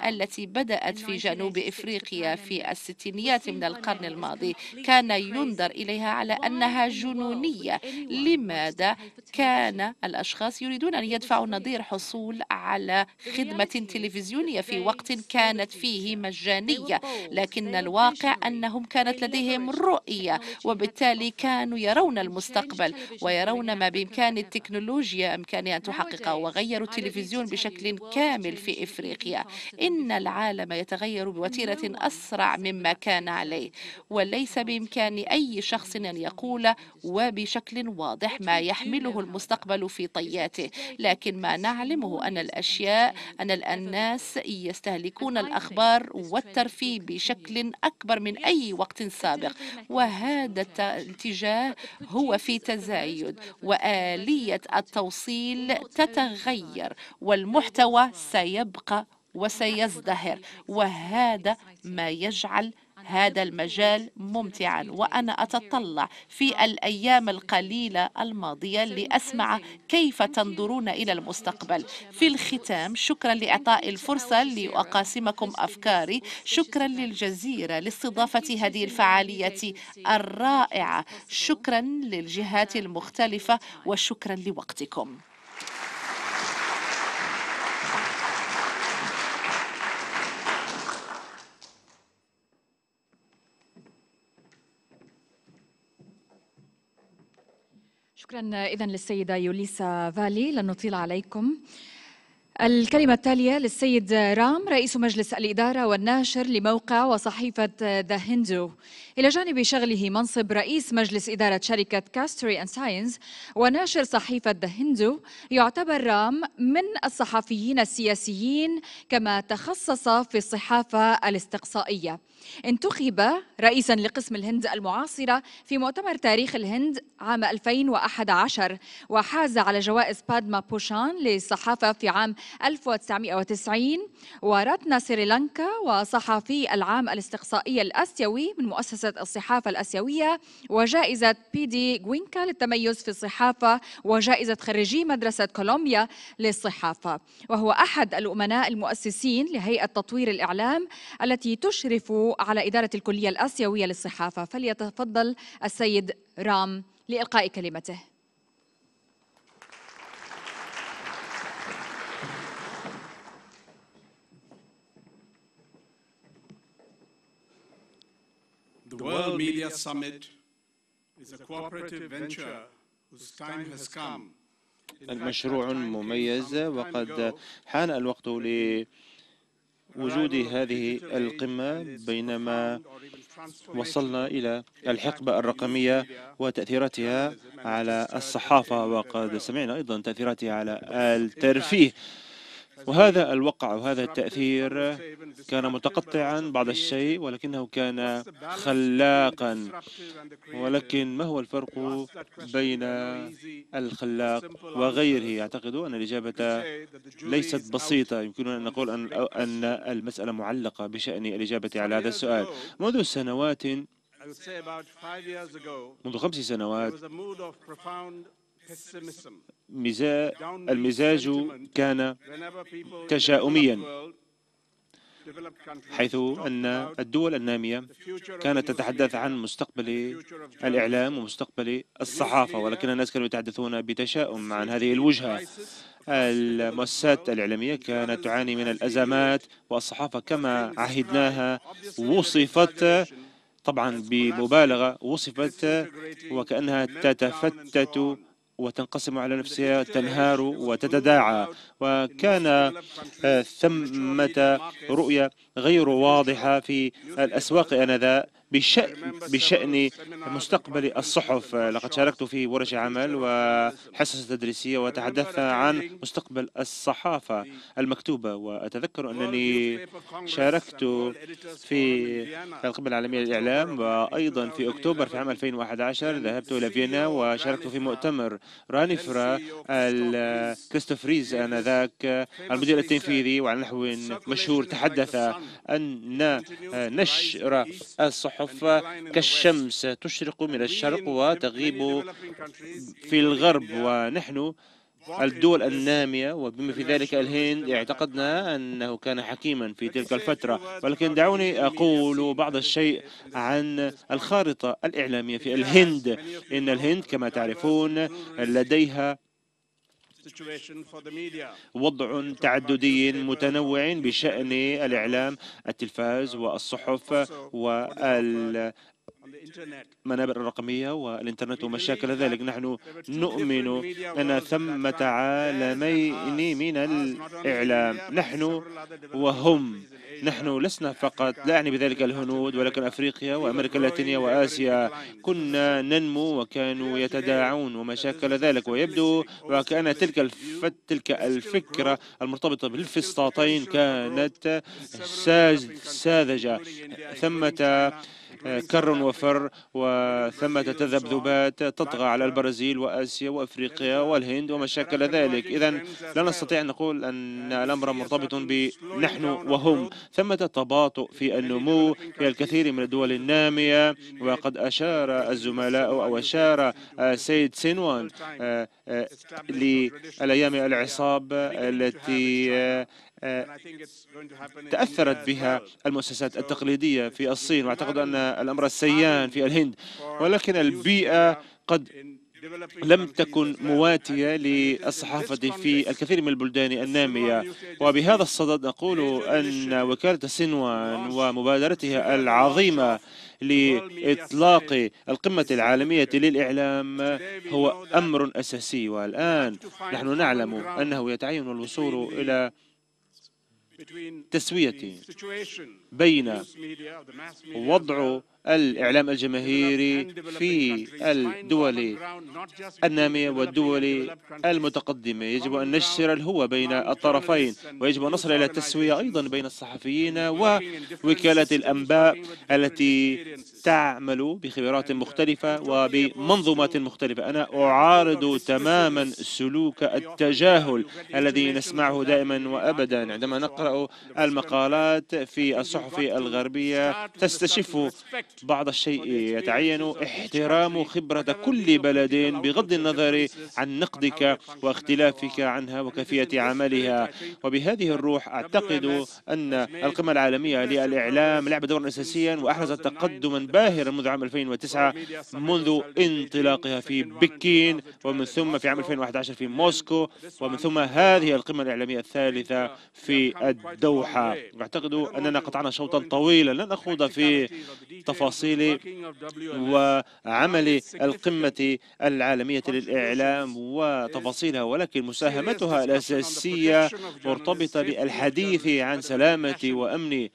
Speaker 5: التي بدأت في جنوب إفريقيا في الستينيات من القرن الماضي كان ينظر إليها على أنها جنونية لماذا كان الأشخاص يريدون أن يدفعوا نظير حصول على خدمة تلفزيونية في وقت كانت فيه مجانية لكن الواقع أنهم كانت لديهم رؤية وبالتالي كانوا يرون المستقبل ويرون ما بإمكان التكنولوجيا أمكانها أن تحققه وغيروا التلفزيون بشكل كامل في إفريقيا إن العالم يتغير بوتيرة أسرع مما كان عليه وليس بإمكان أي شخص أن يقول وبشكل واضح ما يحمله المستقبل في طياته لكن ما نعلمه أن الأشياء أن الناس يستهلكون الأخبار والترفيه بشكل أكبر من أي وقت سابق وهذا الاتجاه هو في تزايد وآلية التوصيل تتغير والمحتوى سيبقى وسيزدهر وهذا ما يجعل هذا المجال ممتعا وأنا أتطلع في الأيام القليلة الماضية لأسمع كيف تنظرون إلى المستقبل في الختام شكرا لإعطاء الفرصة لأقاسمكم أفكاري شكرا للجزيرة لاستضافة هذه الفعالية الرائعة شكرا للجهات المختلفة وشكرا لوقتكم
Speaker 1: شكرا إذا للسيدة يوليسا فالي لن نطيل عليكم الكلمة التالية للسيد رام رئيس مجلس الإدارة والناشر لموقع وصحيفة ذا هندو إلى جانب شغله منصب رئيس مجلس إدارة شركة كاستري أند ساينز وناشر صحيفة ذا هندو يعتبر رام من الصحفيين السياسيين كما تخصص في الصحافة الاستقصائية انتخب رئيسا لقسم الهند المعاصرة في مؤتمر تاريخ الهند عام 2011 وحاز على جوائز بادما بوشان للصحافة في عام 1990 ورتنا سريلانكا وصحفي العام الاستقصائي الآسيوي من مؤسسة الصحافة الآسيوية وجائزة بي دي جوينكا للتميز في الصحافة وجائزة خريجي مدرسة كولومبيا للصحافة وهو أحد الأمناء المؤسسين لهيئة تطوير الإعلام التي تشرف على إدارة الكلية الآسيوية للصحافة فليتفضل السيد رام لإلقاء كلمته
Speaker 4: The World Media Summit is a cooperative venture whose time has come. المشروع مميز وقد
Speaker 2: حان الوقت لوجود هذه القمة بينما وصلنا إلى الحقبة الرقمية وتأثيراتها على الصحافة وقد سمعنا أيضا تأثيراتها على الترفيه وهذا الوقع وهذا التأثير كان متقطعا بعض الشيء ولكنه كان خلاقا ولكن ما هو الفرق بين الخلاق وغيره أعتقد أن الإجابة ليست بسيطة يمكننا أن نقول أن المسألة معلقة بشأن الإجابة على هذا السؤال منذ سنوات
Speaker 4: منذ خمس سنوات
Speaker 2: المزاج كان
Speaker 4: تشاؤميا
Speaker 2: حيث أن الدول النامية كانت تتحدث عن مستقبل الإعلام ومستقبل الصحافة ولكن الناس كانوا يتحدثون بتشاؤم عن هذه الوجهة المؤسسات الإعلامية كانت تعاني من الأزمات والصحافة كما عهدناها وصفت طبعا بمبالغة وصفت وكأنها تتفتت وتنقسم على نفسها تنهار وتتداعى وكان آه، ثمة رؤية غير واضحة في الأسواق أنذاك بشأن, بشأن مستقبل الصحف لقد شاركت في ورش عمل وحصص تدريسية وتحدثت عن مستقبل الصحافة المكتوبة وأتذكر أنني شاركت في القمة العالمية للإعلام وأيضا في أكتوبر في عام 2011 ذهبت إلى e فيينا وشاركت في مؤتمر رانيفرا e ريز آنذاك المدير التنفيذي وعلى نحو مشهور تحدث أن نشر الصحف الصحف كالشمس تشرق من الشرق وتغيب في الغرب ونحن الدول النامية وبما في ذلك الهند اعتقدنا أنه كان حكيما في تلك الفترة ولكن دعوني أقول بعض الشيء عن الخارطة الإعلامية في الهند إن الهند كما تعرفون لديها وضع تعددي متنوع بشأن الإعلام التلفاز والصحف وال المنابر الرقمية والإنترنت ومشاكل ذلك نحن نؤمن أن ثمة عالمين من الإعلام نحن وهم نحن لسنا فقط لا أعني بذلك الهنود ولكن أفريقيا وأمريكا اللاتينية وآسيا كنا ننمو وكانوا يتداعون ومشاكل ذلك ويبدو وكأن تلك تلك الفكرة المرتبطة بالفسطاطين كانت ساذجة ثمة كر وفر وثمة تذبذبات تطغى على البرازيل وآسيا وأفريقيا والهند وما ذلك إذا لا نستطيع أن نقول أن الأمر مرتبط بنحن وهم ثمة تباطؤ في النمو في الكثير من الدول النامية وقد أشار الزملاء أو أشار سيد سينوان للأيام آه، آه، العصاب التي آه، تأثرت بها المؤسسات التقليدية في الصين وأعتقد أن الأمر السيان في الهند ولكن البيئة قد لم تكن مواتية للصحافة في الكثير من البلدان النامية وبهذا الصدد نقول أن وكالة سنوان ومبادرتها العظيمة لإطلاق القمة العالمية للإعلام هو أمر أساسي والآن
Speaker 4: نحن نعلم أنه
Speaker 2: يتعين الوصول إلى تسوية بين وضع الإعلام الجماهيري في الدول النامية والدول المتقدمة يجب أن نشر الهوى بين الطرفين ويجب أن نصل إلى تسوية أيضا بين الصحفيين ووكالة الأنباء التي تعمل بخبرات مختلفة وبمنظومات مختلفة أنا أعارض تماما سلوك التجاهل الذي نسمعه دائما وأبدا عندما نقرأ المقالات في الصحف الغربية تستشف بعض الشيء يتعين احترام خبرة كل بلد بغض النظر عن نقدك واختلافك عنها وكيفية عملها وبهذه الروح أعتقد أن القمة العالمية للإعلام لعبت دورا أساسيا وأحرزت تقدما باهرا منذ عام 2009 منذ انطلاقها في بكين ومن ثم في عام 2011 في موسكو ومن ثم هذه القمة الإعلامية الثالثة في الدوحة أعتقد أننا قطعنا شوطا طويلا لن أخوض في تفاصيل وعمل القمة العالمية للإعلام وتفاصيلها ولكن مساهمتها الأساسية مرتبطة بالحديث عن سلامة وأمن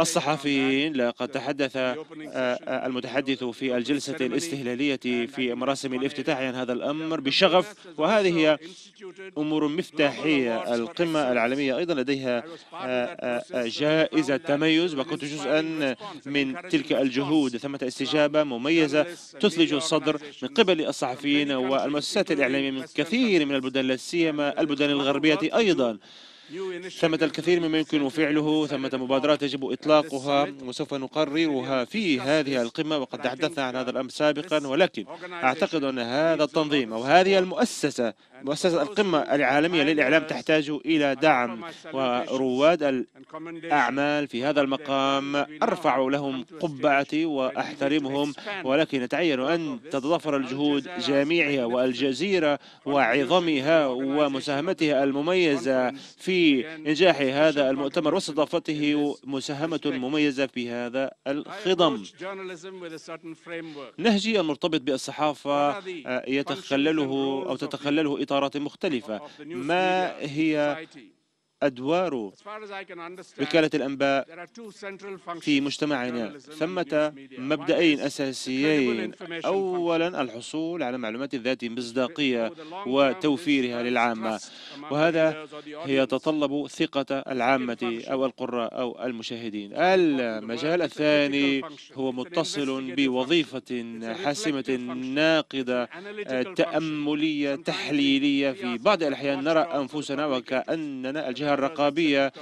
Speaker 2: الصحفيين لقد تحدث آه، آه، المتحدث في الجلسة الاستهلالية في مراسم الافتتاح عن هذا الأمر بشغف وهذه هي أمور مفتاحية القمة العالمية أيضا لديها آه، جائزة تميز وكنت جزءا من تلك الجهود ثمة استجابة مميزة تثلج الصدر من قبل الصحفيين والمؤسسات الإعلامية من كثير من البلدان لا سيما البلدان الغربية أيضا ثمة الكثير مما يمكن فعله ثمة مبادرات يجب إطلاقها وسوف نقررها في هذه القمة وقد تحدثنا عن هذا الأمر سابقا ولكن أعتقد أن هذا التنظيم أو هذه المؤسسة مؤسسة القمة العالمية للإعلام تحتاج إلى دعم ورواد الأعمال في هذا المقام أرفع لهم قبعتي وأحترمهم ولكن يتعين أن تتضافر الجهود جميعها والجزيرة وعظمها ومساهمتها المميزة في إنجاح هذا المؤتمر واستضافته مساهمة مميزة في هذا الخضم نهجي المرتبط بالصحافة آه، يتخلله أو تتخلله اطارات مختلفه ما هي أدوار
Speaker 4: وكالة الأنباء في مجتمعنا ثمة
Speaker 2: مبدأين أساسيين أولا الحصول على معلومات ذات مصداقية وتوفيرها للعامة وهذا يتطلب ثقة العامة أو القراء أو المشاهدين المجال الثاني هو متصل بوظيفة حاسمة ناقدة تأملية تحليلية في بعض الأحيان نرى أنفسنا وكأننا الجهة الجهة الرقابية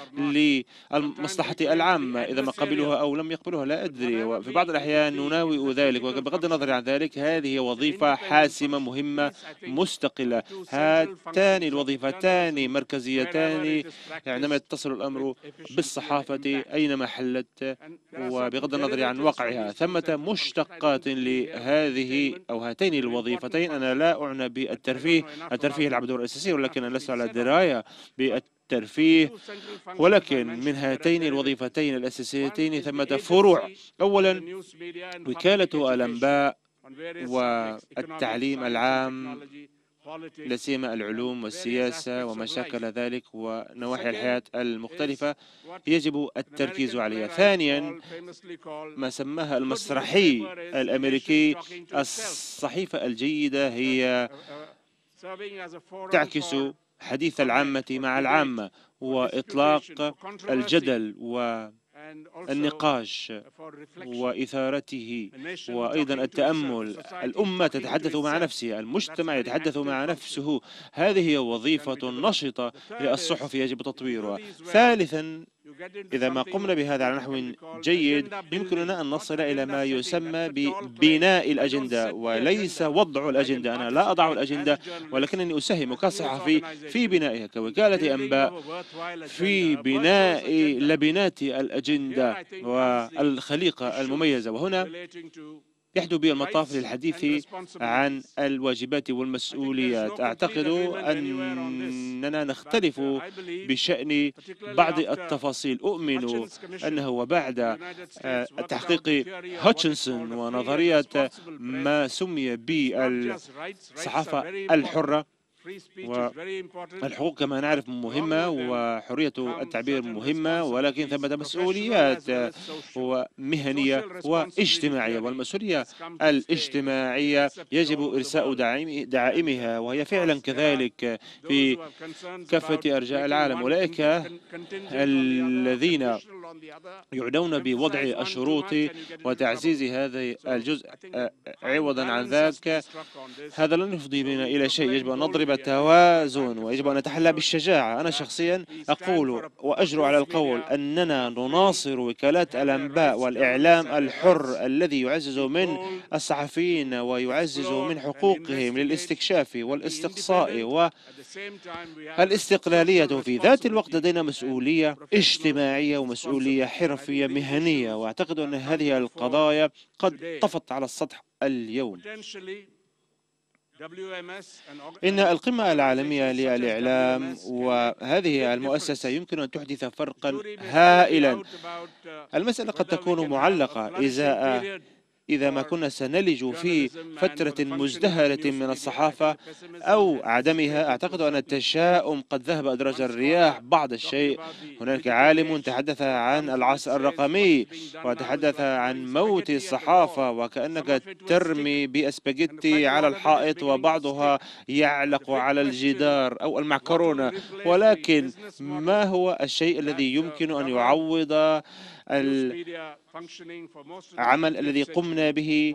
Speaker 2: للمصلحة العامة إذا ما قبلوها أو لم يقبلوها لا أدري وفي بعض الأحيان نناوئ ذلك وبغض النظر عن ذلك هذه وظيفة حاسمة مهمة مستقلة هاتان الوظيفتان مركزيتان عندما يتصل الأمر بالصحافة أينما حلت وبغض النظر عن وقعها ثمة مشتقات لهذه أو هاتين الوظيفتين أنا لا أعنى بالترفيه الترفيه يلعب دور أساسي ولكن أنا لست على دراية بالترفيه الترفيه ولكن من هاتين الوظيفتين الأساسيتين ثمة فروع أولا وكالة الأنباء والتعليم العام لا سيما العلوم والسياسة وما ذلك ونواحي الحياة المختلفة يجب التركيز عليها ثانيا ما سماها المسرحي الأمريكي الصحيفة الجيدة هي
Speaker 4: uh, uh, تعكس
Speaker 2: حديث العامة مع العامة وإطلاق الجدل و النقاش وإثارته وأيضا التأمل الأمة تتحدث مع نفسها المجتمع يتحدث مع نفسه هذه هي وظيفة نشطة للصحف يجب تطويرها ثالثا إذا ما قمنا بهذا على نحو جيد يمكننا أن نصل إلى ما يسمى ببناء الأجندة وليس وضع الأجندة أنا لا أضع الأجندة ولكنني أساهم كصحفي في بنائها كوكالة أنباء في بناء لبنات الأجندة والخليقة المميزة وهنا يحدو بي المطاف للحديث عن الواجبات والمسؤوليات أعتقد أننا uh, نختلف بشأن بعض التفاصيل أؤمن أنه وبعد آه، تحقيق هوتشنسون ونظرية ما سمي بالصحافة الحرة والحقوق كما نعرف مهمة وحرية التعبير مهمة ولكن ثمة مسؤوليات ومهنية واجتماعية والمسؤولية الاجتماعية يجب إرساء دعائمها وهي فعلا كذلك في كافة أرجاء العالم أولئك الذين يعنون بوضع الشروط وتعزيز هذا الجزء آه، آه، عوضا عن ذاك هذا لن يفضي بنا إلى شيء يجب أن نضرب وتوازن ويجب أن نتحلى بالشجاعة أنا شخصيا أقول وأجرؤ على القول أننا نناصر وكالات الأنباء والإعلام الحر الذي يعزز من الصحفيين ويعزز من حقوقهم للاستكشاف والاستقصاء والاستقلالية في ذات الوقت لدينا مسؤولية اجتماعية ومسؤولية حرفية مهنية وأعتقد أن هذه القضايا قد طفت على السطح اليوم إن القمة العالمية للإعلام وهذه المؤسسة يمكن أن تحدث فرقا هائلا uh, المسألة قد تكون معلقة إزاء إذا ما كنا سنلج في فترة مزدهرة من الصحافة أو عدمها أعتقد أن التشاؤم قد ذهب أدراج الرياح بعض الشيء هناك عالم تحدث عن العصر الرقمي وتحدث عن موت الصحافة وكأنك ترمي بأسباجيتي على الحائط وبعضها يعلق على الجدار أو المعكرونة ولكن ما هو الشيء الذي uh, يمكن أن يعوض عمل الذي قمنا به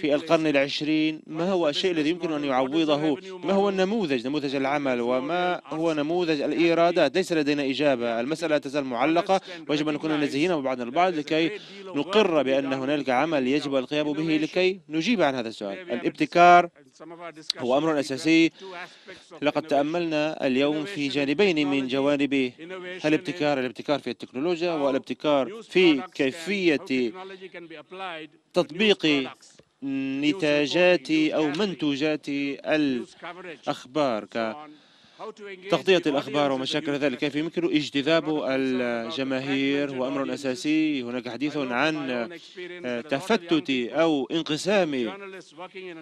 Speaker 2: في القرن العشرين ما هو الشيء الذي يمكن أن يعوضه ما هو النموذج نموذج العمل وما هو نموذج الإيرادات ليس لدينا إجابة المسألة تزال معلقة ويجب أن نكون نزهين بعض البعض لكي نقر بأن هنالك عمل يجب القيام به لكي نجيب عن هذا السؤال الابتكار هو أمر أساسي لقد تأملنا اليوم في جانبين من جوانبه الابتكار الابتكار في التكنولوجيا والابتكار في كيفية كيفية تطبيق نتاجات أو منتوجات الأخبار تغطية الأخبار ومشاكل ذلك كيف يمكن اجتذاب الجماهير هو أمر أساسي هناك حديث عن تفتت أو انقسام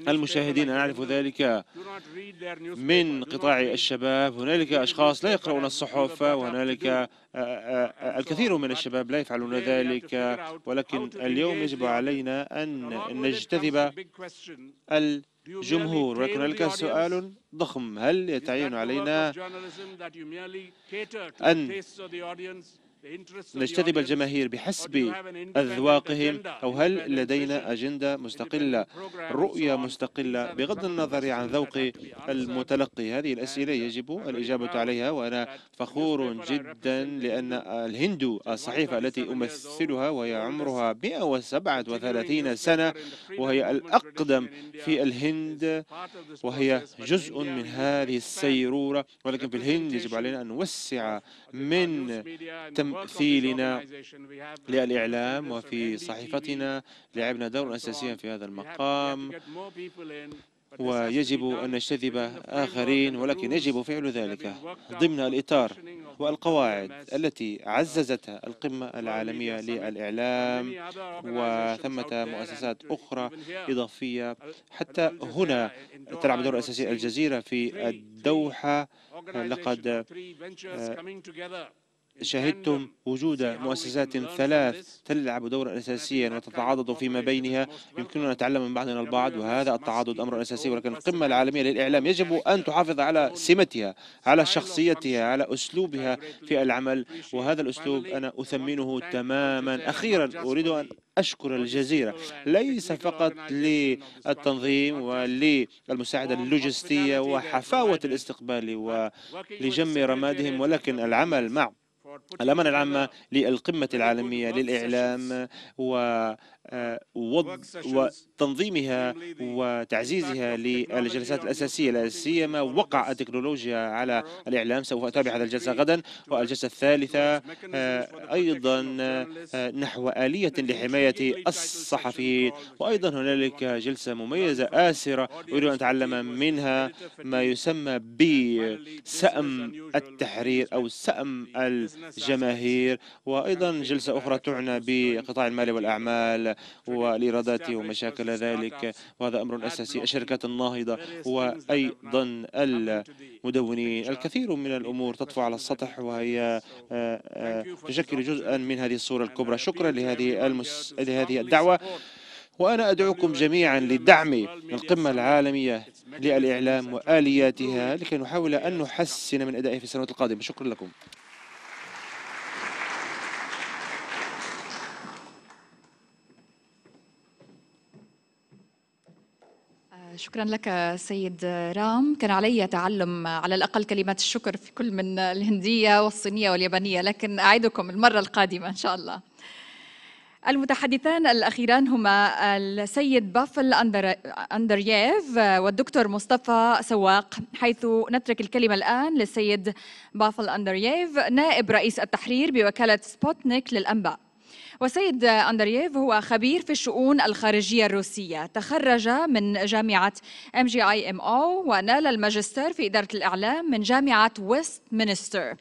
Speaker 2: المشاهدين أنا أعرف ذلك من قطاع الشباب هنالك أشخاص لا يقرؤون الصحف وهنالك الكثير من الشباب لا يفعلون ذلك ولكن اليوم يجب علينا أن نجتذب
Speaker 4: جمهور ولكن هناك سؤال
Speaker 2: ضخم هل يتعين علينا أن نجتذب الجماهير بحسب أذواقهم أو هل لدينا أجندة مستقلة رؤية مستقلة بغض النظر عن ذوق المتلقي هذه الأسئلة uh, يجب الإجابة عليها وأنا فخور جدا لأن الهندو الصحيفة التي أمثلها وهي عمرها 137 سنة وهي الأقدم في الهند وهي جزء من هذه السيرورة ولكن في الهند يجب علينا أن نوسع من تم تمثيلنا للإعلام وفي صحيفتنا لعبنا دورا أساسيا في هذا المقام ويجب أن نجتذب آخرين ولكن يجب فعل ذلك ضمن الإطار والقواعد e التي عززتها القمة العالمية للإعلام وثمة مؤسسات أخرى إضافية حتى هنا تلعب دور أساسي الجزيرة في الدوحة لقد شهدتم وجود مؤسسات ثلاث تلعب دورا أساسيا وتتعاضد فيما بينها يمكننا أن نتعلم من بعضنا البعض وهذا التعاضد أمر أساسي ولكن القمة العالمية للإعلام يجب أن تحافظ على سمتها على شخصيتها على أسلوبها في العمل وهذا الأسلوب أنا أثمنه تماما أخيرا أريد أن أشكر الجزيرة ليس فقط للتنظيم وللمساعدة اللوجستية وحفاوة الاستقبال ولجم رمادهم ولكن العمل مع الأمانة العامة للقمة العالمية للإعلام و آه، وتنظيمها وتعزيزها للجلسات الأساسية لا سيما وقع التكنولوجيا على الإعلام سوف أتابع هذا الجلسة غدا والجلسة الثالثة آه، أيضا آه، نحو آلية لحماية الصحفيين وأيضا هنالك جلسة مميزة آسرة أريد أن أتعلم منها ما يسمى بسأم التحرير أو سأم الجماهير وأيضا جلسة أخرى تعنى بقطاع المال والأعمال والإيرادات ومشاكل ذلك وهذا أمر أساسي الشركات الناهضة وأيضا المدونين الكثير من الأمور تطفو على السطح وهي آه، آه، تشكل جزءا من هذه الصورة الكبرى شكرا لهذه, المس... لهذه الدعوة وأنا أدعوكم جميعا لدعم القمة العالمية للإعلام وآلياتها لكي نحاول أن نحسن من أدائه في السنوات القادمة شكرا لكم
Speaker 1: شكرا لك سيد رام كان علي تعلم على الأقل كلمات الشكر في كل من الهندية والصينية واليابانية لكن أعدكم المرة القادمة إن شاء الله المتحدثان الأخيران هما السيد بافل أندر... أندرييف والدكتور مصطفى سواق حيث نترك الكلمة الآن للسيد بافل أندرييف نائب رئيس التحرير بوكالة سبوتنيك للأنباء والسيد أندرييف هو خبير في الشؤون الخارجية الروسية تخرج من جامعة MGIMO ونال الماجستير في إدارة الإعلام من جامعة ويست مينستر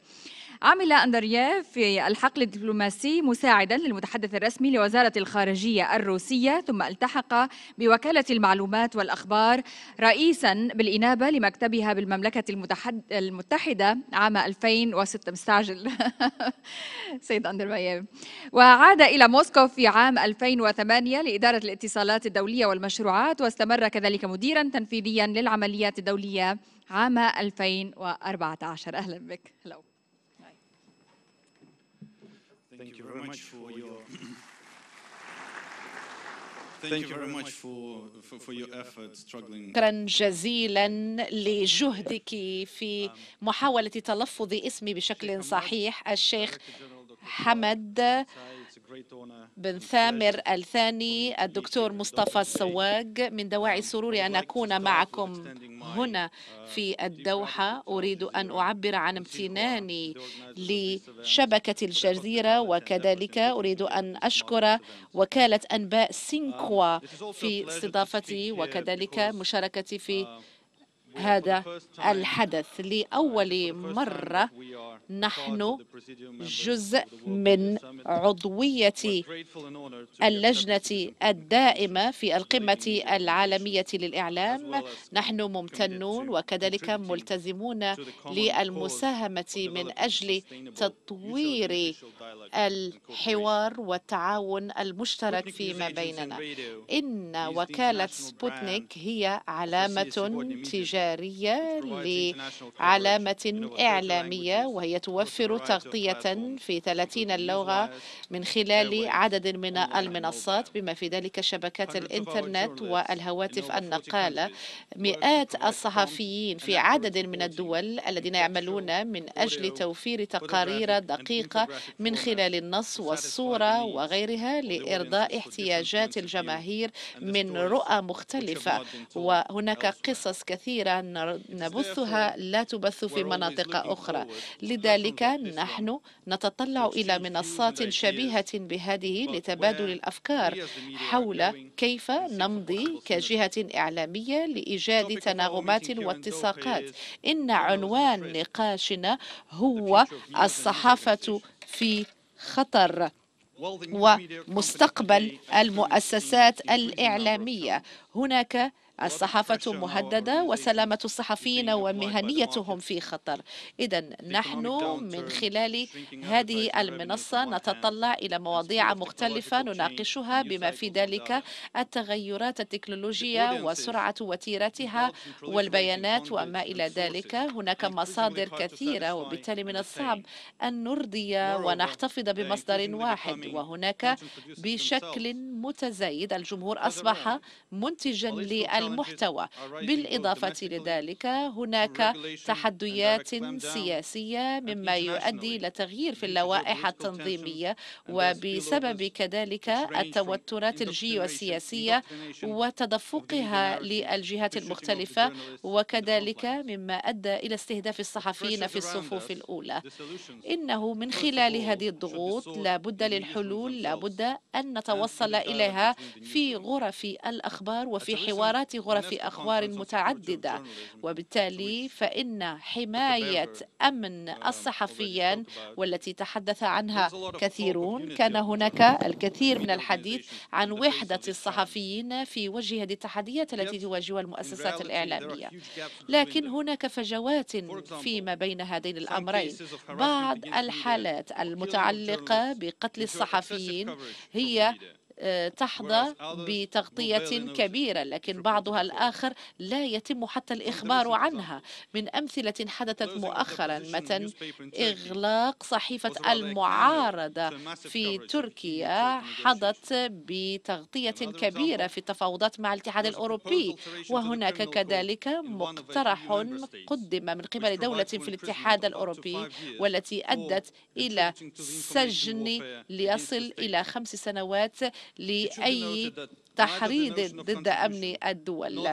Speaker 1: عمل أندرياف في الحقل الدبلوماسي مساعدا للمتحدث الرسمي لوزارة الخارجية الروسية ثم التحق بوكالة المعلومات والأخبار رئيسا بالإنابة لمكتبها بالمملكة المتحد المتحدة عام 2006 مستعجل سيد أندرياف وعاد إلى موسكو في عام 2008 لإدارة الاتصالات الدولية والمشروعات واستمر كذلك مديرا تنفيذيا للعمليات الدولية عام 2014 أهلا بك هلو
Speaker 2: very much for your.
Speaker 4: شكرا
Speaker 5: جزيلا لجهدك في um, محاولة تلفظ اسمي بشكل صحيح الشيخ حمد بن ثامر الثاني الدكتور مصطفى السواق من دواعي سروري أن أكون معكم هنا آه، في الدوحة أريد أن أعبر عن امتناني لشبكة الجزيرة وكذلك أريد أن أشكر وكالة أنباء سينكوا um, في استضافتي وكذلك مشاركتي في uh, هذا الحدث لأول مرة نحن جزء من عضوية اللجنة الدائمة في القمة العالمية للإعلام نحن ممتنون وكذلك ملتزمون للمساهمة من أجل تطوير الحوار والتعاون المشترك فيما بيننا إن وكالة سبوتنيك هي علامة تجارية تجارية لعلامة إعلامية وهي توفر تغطية في 30 لغة من خلال عدد من المنصات بما في ذلك شبكات الإنترنت والهواتف النقالة مئات الصحفيين في عدد من الدول الذين يعملون من أجل توفير تقارير دقيقة من خلال النص والصورة وغيرها لإرضاء احتياجات الجماهير من رؤى مختلفة وهناك قصص كثيرة نبثها لا تبث في مناطق أخرى لذلك نحن نتطلع إلى منصات شبيهة بهذه لتبادل الأفكار حول كيف نمضي كجهة إعلامية لإيجاد تناغمات واتساقات إن عنوان نقاشنا هو الصحافة في خطر ومستقبل المؤسسات الإعلامية هناك الصحافة مهددة وسلامة الصحفيين ومهنيتهم في خطر إذا نحن من خلال هذه المنصة نتطلع إلى مواضيع مختلفة نناقشها بما في ذلك التغيرات التكنولوجية وسرعة وتيرتها والبيانات وما إلى ذلك هناك مصادر كثيرة وبالتالي من الصعب أن نرضي ونحتفظ بمصدر واحد وهناك بشكل متزايد الجمهور أصبح منتجا للمصدر المحتوى بالإضافة لذلك هناك تحديات سياسية مما يؤدي إلى تغيير في اللوائح التنظيمية وبسبب كذلك التوترات الجيوسياسية وتدفقها للجهات المختلفة وكذلك مما أدى إلى استهداف الصحفيين في الصفوف الأولى إنه من خلال هذه الضغوط لابد للحلول لابد أن نتوصل إليها في غرف الأخبار وفي حوارات غرف أخبار متعددة وبالتالي فإن حماية أمن نعم. الصحفيين والتي تحدث عنها كثيرون كان هناك الكثير من الحديث عن وحدة الصحفيين في وجه هذه التحديات التي تواجهها المؤسسات الإعلامية لكن هناك فجوات فيما بين هذين الأمرين بعض الحالات المتعلقة بقتل الصحفيين هي تحظى بتغطية كبيرة لكن بعضها الآخر لا يتم حتى الإخبار عنها من أمثلة حدثت مؤخرا مثلا إغلاق صحيفة المعارضة في تركيا حظت بتغطية كبيرة في التفاوضات مع الاتحاد الأوروبي وهناك كذلك مقترح قدم من قبل دولة في الاتحاد الأوروبي والتي أدت إلى سجن ليصل إلى خمس سنوات لأي تحريض ضد أمن الدول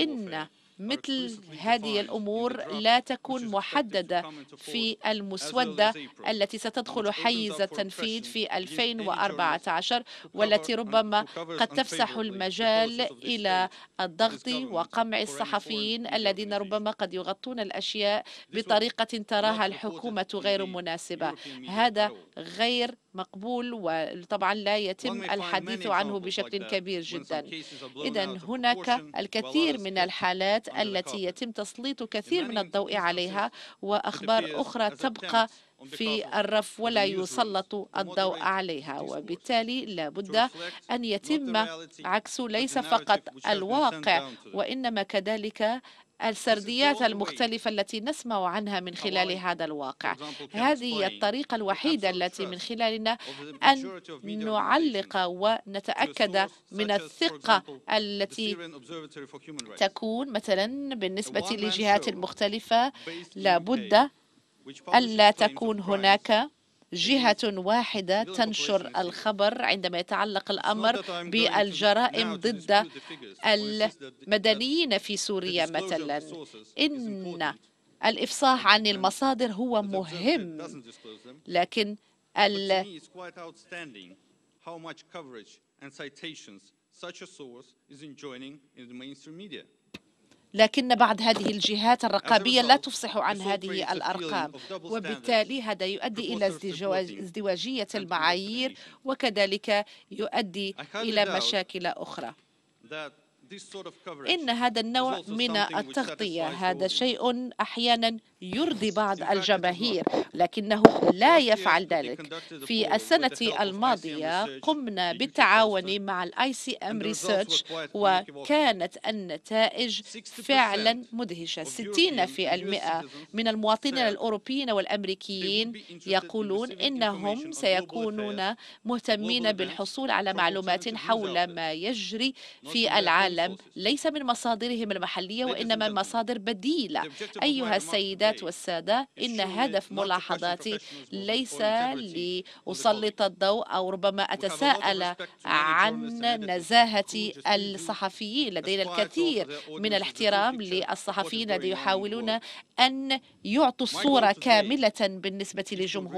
Speaker 5: إن مثل هذه الأمور لا تكون محددة في المسودة التي ستدخل حيز التنفيذ في 2014 والتي ربما قد تفسح المجال إلى الضغط وقمع الصحفيين الذين ربما قد يغطون الأشياء بطريقة تراها الحكومة غير مناسبة هذا غير مقبول وطبعا لا يتم الحديث عنه بشكل كبير جدا إذا هناك الكثير من الحالات التي يتم تسليط كثير من الضوء عليها وأخبار أخرى تبقى في الرف ولا يسلط الضوء عليها وبالتالي لابد أن يتم عكس ليس فقط الواقع وإنما كذلك السرديات المختلفة التي نسمع عنها من خلال هذا الواقع هذه الطريقة الوحيدة التي من uh, خلالنا أن نعلق ونتأكد من الثقة التي تكون مثلا بالنسبة لجهات مختلفة
Speaker 4: لابد
Speaker 5: ألا تكون هناك جهة واحدة تنشر الخبر عندما يتعلق الأمر بالجرائم ضد المدنيين في سوريا مثلا إن الإفصاح عن المصادر هو مهم لكن ال
Speaker 3: such a source is enjoying in the mainstream media.
Speaker 5: لكن بعض هذه الجهات الرقابية لا تفصح عن هذه الأرقام وبالتالي هذا يؤدي إلى ازدواجية المعايير وكذلك يؤدي إلى مشاكل أخرى
Speaker 4: إن هذا النوع من
Speaker 5: التغطية هذا شيء أحيانا يرضي بعض الجماهير لكنه لا يفعل ذلك في السنة الماضية قمنا بالتعاون مع الاي سي ام ريسيرش وكانت النتائج فعلا مدهشة 60% من المواطنين الأوروبيين والأمريكيين يقولون إنهم سيكونون مهتمين بالحصول على معلومات حول ما يجري في العالم ليس من مصادرهم المحلية وإنما مصادر بديلة أيها السيدات السيدات والسادة إن هدف ملاحظاتي ليس لأسلط الضوء أو ربما أتساءل عن نزاهة الصحفيين لدينا الكثير من الاحترام للصحفيين الذين يحاولون أن يعطوا الصورة كاملة بالنسبة لجمهورنا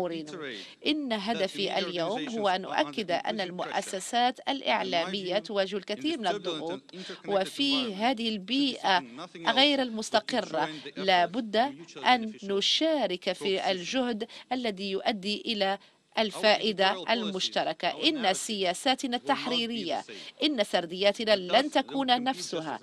Speaker 5: إن هدفي اليوم هو أن أؤكد أن المؤسسات الإعلامية تواجه الكثير من الضغوط وفي هذه البيئة غير المستقرة لابد أن نشارك في الجهد الذي يؤدي إلى الفائدة المشتركة إن سياساتنا التحريرية إن سردياتنا لن تكون نفسها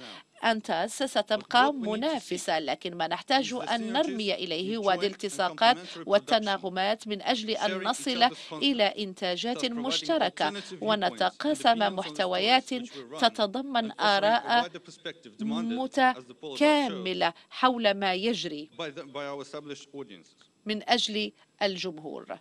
Speaker 5: أنت ستبقى منافسة لكن ما نحتاج أن نرمي إليه هو الالتصاقات والتناغمات من أجل أن نصل إلى إنتاجات مشتركة ونتقاسم محتويات تتضمن آراء
Speaker 3: متكاملة
Speaker 5: حول ما يجري من أجل الجمهور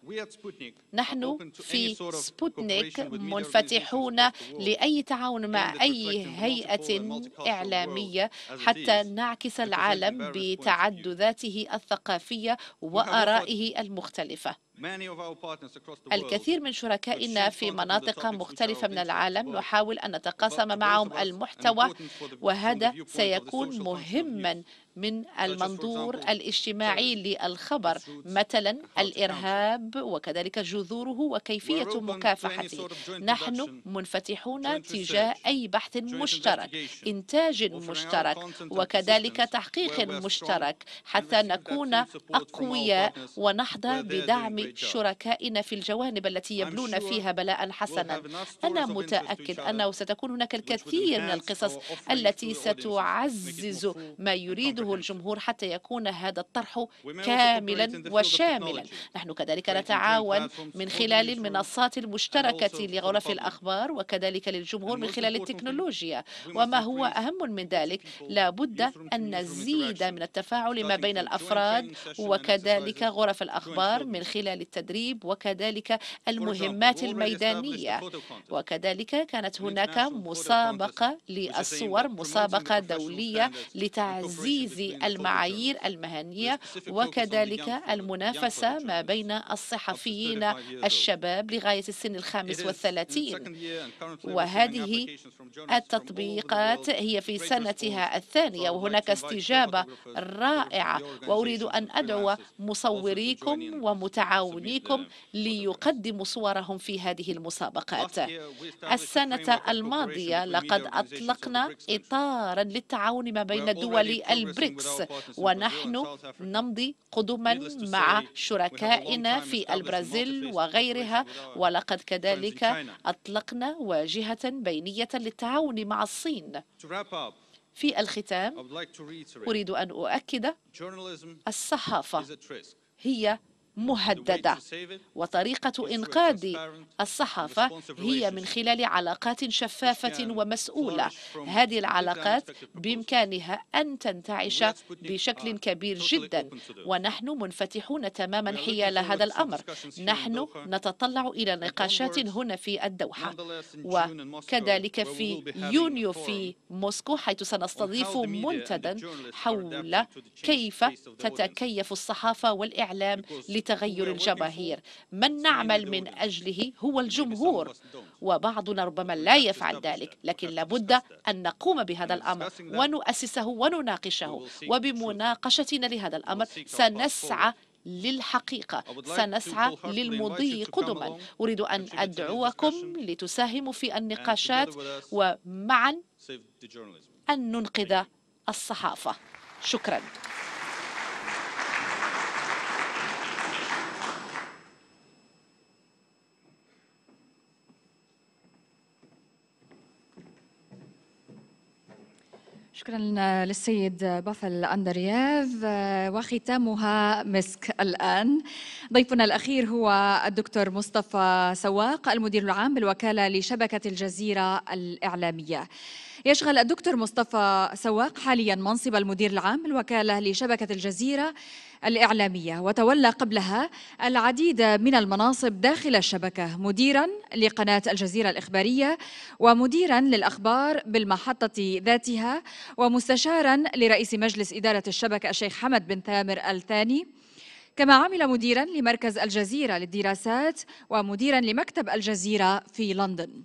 Speaker 4: نحن في
Speaker 5: سبوتنيك منفتحون لأي تعاون مع أي هيئة إعلامية حتى نعكس العالم بتعدداته الثقافية وآرائه المختلفة الكثير من شركائنا في مناطق مختلفة من العالم نحاول أن نتقاسم معهم المحتوى وهذا سيكون مهما من المنظور الاجتماعي uh, للخبر مثلا الإرهاب وكذلك جذوره وكيفية مكافحته نحن منفتحون تجاه أي بحث مشترك إنتاج مشترك وكذلك تحقيق مشترك حتى نكون أقوياء ونحظى بدعم شركائنا في الجوانب التي يبلون فيها بلاء حسنا أنا متأكد أنه ستكون هناك الكثير من القصص التي ستعزز ما يريده يحتاجه الجمهور حتى يكون هذا الطرح كاملا وشاملا نحن كذلك نتعاون من خلال المنصات المشتركة لغرف الأخبار وكذلك للجمهور من خلال التكنولوجيا وما هو أهم من ذلك لابد أن نزيد من التفاعل ما بين الأفراد وكذلك غرف الأخبار من خلال التدريب وكذلك المهمات الميدانية وكذلك كانت هناك مسابقة للصور مسابقة دولية لتعزيز تنفيذ المعايير المهنية وكذلك المنافسة ما بين الصحفيين الشباب لغاية السن الخامس والثلاثين وهذه التطبيقات هي في سنتها الثانية وهناك استجابة رائعة وأريد أن أدعو مصوريكم ومتعاونيكم ليقدموا صورهم في هذه المسابقات السنة الماضية لقد أطلقنا إطارا للتعاون ما بين الدول البريكس بريكس ونحن نمضي قدما مع شركائنا في البرازيل وغيرها ولقد كذلك أطلقنا واجهة بينية للتعاون مع الصين في الختام أريد أن أؤكد الصحافة هي مهدده وطريقه انقاذ الصحافه هي من خلال علاقات شفافه ومسؤوله هذه العلاقات بامكانها ان تنتعش بشكل كبير جدا ونحن منفتحون تماما حيال هذا الامر نحن نتطلع الى نقاشات هنا في الدوحه وكذلك في يونيو في موسكو حيث سنستضيف منتدى حول كيف تتكيف الصحافه والاعلام لتغير الجماهير من نعمل من أجله هو الجمهور وبعضنا ربما لا يفعل ذلك لكن لابد أن نقوم بهذا الأمر ونؤسسه ونناقشه وبمناقشتنا لهذا الأمر سنسعى للحقيقة سنسعى للمضي قدما أريد أن أدعوكم لتساهموا في النقاشات ومعا أن ننقذ الصحافة شكرا
Speaker 1: شكرا للسيد بافل أندرياف آه، وختامها مسك الآن ضيفنا الأخير هو الدكتور مصطفى سواق المدير العام بالوكالة لشبكة الجزيرة الإعلامية يشغل الدكتور مصطفى سواق حاليا منصب المدير العام بالوكالة لشبكة الجزيرة الإعلامية وتولى قبلها العديد من المناصب داخل الشبكة مديرا لقناة الجزيرة الإخبارية ومديرا للأخبار بالمحطة ذاتها ومستشارا لرئيس مجلس إدارة الشبكة الشيخ حمد بن ثامر الثاني كما عمل مديرا لمركز الجزيرة للدراسات ومديرا لمكتب الجزيرة في لندن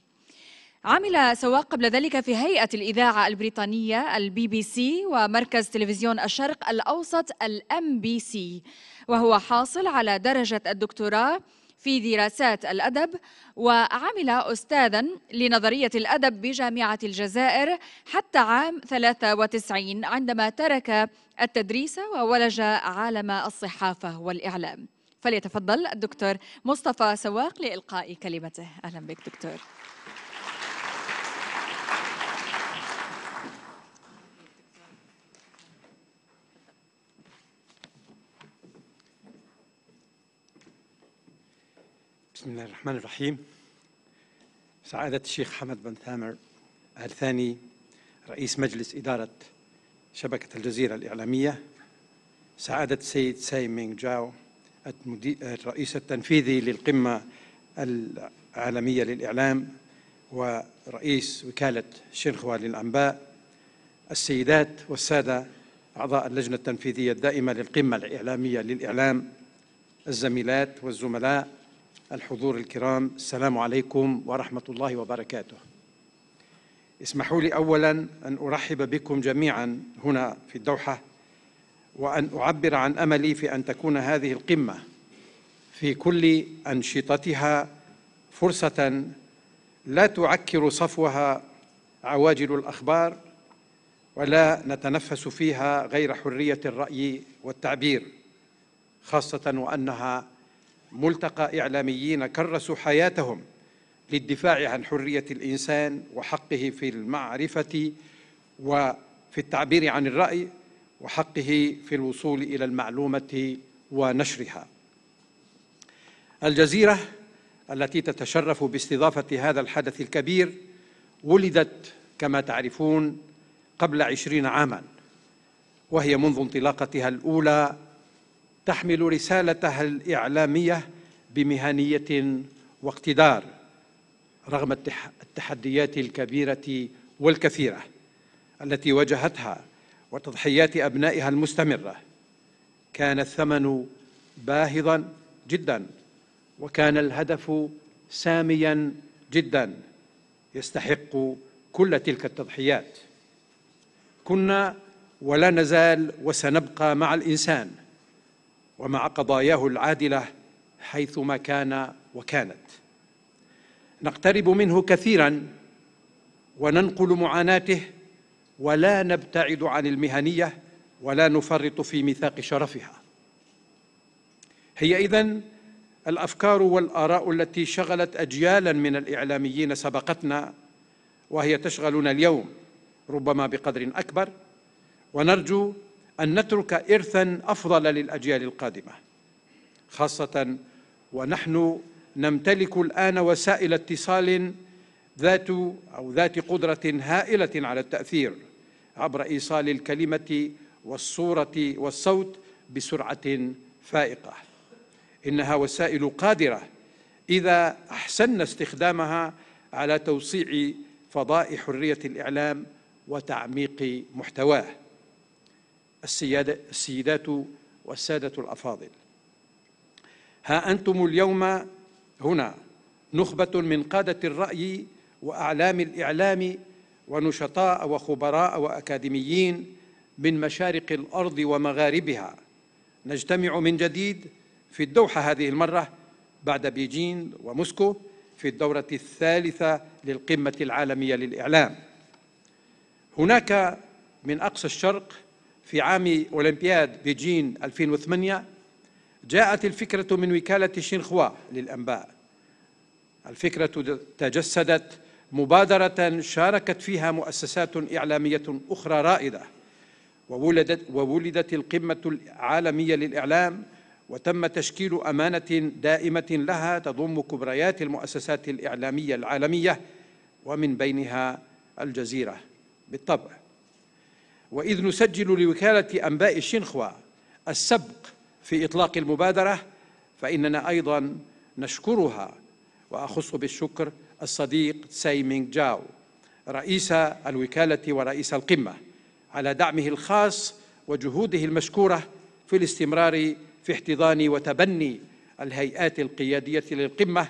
Speaker 1: عمل سواق قبل ذلك في هيئة الإذاعة البريطانية البي بي سي ومركز تلفزيون الشرق الأوسط الام بي سي وهو حاصل على درجة الدكتوراه في دراسات الأدب وعمل أستاذا لنظرية الأدب بجامعة الجزائر حتى عام 93 عندما ترك التدريس وولج عالم الصحافة والإعلام فليتفضل الدكتور مصطفى سواق لإلقاء كلمته أهلا بك دكتور
Speaker 4: بسم الله الرحمن الرحيم سعادة الشيخ حمد بن ثامر آل ثاني رئيس مجلس إدارة شبكة الجزيرة الإعلامية سعادة السيد ساي مينغ جاو الرئيس التنفيذي للقمة العالمية للإعلام ورئيس وكالة شنخوا للأنباء السيدات والسادة أعضاء اللجنة التنفيذية الدائمة للقمة الإعلامية للإعلام الزميلات والزملاء الحضور الكرام السلام عليكم ورحمة الله وبركاته اسمحوا لي أولا أن أرحب بكم جميعا هنا في الدوحة وأن أعبر عن أملي في أن تكون هذه القمة في كل أنشطتها فرصة لا تعكر صفوها عواجل الأخبار ولا نتنفس فيها غير حرية الرأي والتعبير خاصة وأنها ملتقى إعلاميين كرسوا حياتهم للدفاع عن حرية الإنسان وحقه في المعرفة وفي التعبير عن الرأي وحقه في الوصول إلى المعلومة ونشرها الجزيرة التي تتشرف باستضافة هذا الحدث الكبير ولدت كما تعرفون قبل عشرين عاما وهي منذ انطلاقتها الأولى تحمل رسالتها الإعلامية بمهنية واقتدار رغم التحديات الكبيرة والكثيرة التي واجهتها وتضحيات أبنائها المستمرة كان الثمن باهظا جدا وكان الهدف ساميا جدا يستحق كل تلك التضحيات كنا ولا نزال وسنبقى مع الإنسان ومع قضاياه العادله حيثما كان وكانت نقترب منه كثيرا وننقل معاناته ولا نبتعد عن المهنيه ولا نفرط في ميثاق شرفها هي اذن الافكار والاراء التي شغلت اجيالا من الاعلاميين سبقتنا وهي تشغلنا اليوم ربما بقدر اكبر ونرجو ان نترك ارثا افضل للاجيال القادمه خاصه ونحن نمتلك الان وسائل اتصال ذات او ذات قدره هائله على التاثير عبر ايصال الكلمه والصوره والصوت بسرعه فائقه انها وسائل قادره اذا احسنا استخدامها على توسيع فضاء حريه الاعلام وتعميق محتواه السيادة السيدات والسادة الأفاضل ها أنتم اليوم هنا نخبة من قادة الرأي وأعلام الإعلام ونشطاء وخبراء وأكاديميين من مشارق الأرض ومغاربها نجتمع من جديد في الدوحة هذه المرة بعد بيجين وموسكو في الدورة الثالثة للقمة العالمية للإعلام هناك من أقصى الشرق في عام أولمبياد بيجين 2008 جاءت الفكرة من وكالة شينخوا للأنباء الفكرة تجسدت مبادرة شاركت فيها مؤسسات إعلامية أخرى رائدة وولدت, وولدت القمة العالمية للإعلام وتم تشكيل أمانة دائمة لها تضم كبريات المؤسسات الإعلامية العالمية ومن بينها الجزيرة بالطبع وإذ نسجل لوكالة أنباء الشنخوة السبق في إطلاق المبادرة فإننا أيضا نشكرها وأخص بالشكر الصديق سايمينغ جاو رئيس الوكالة ورئيس القمة على دعمه الخاص وجهوده المشكورة في الاستمرار في احتضان وتبني الهيئات القيادية للقمة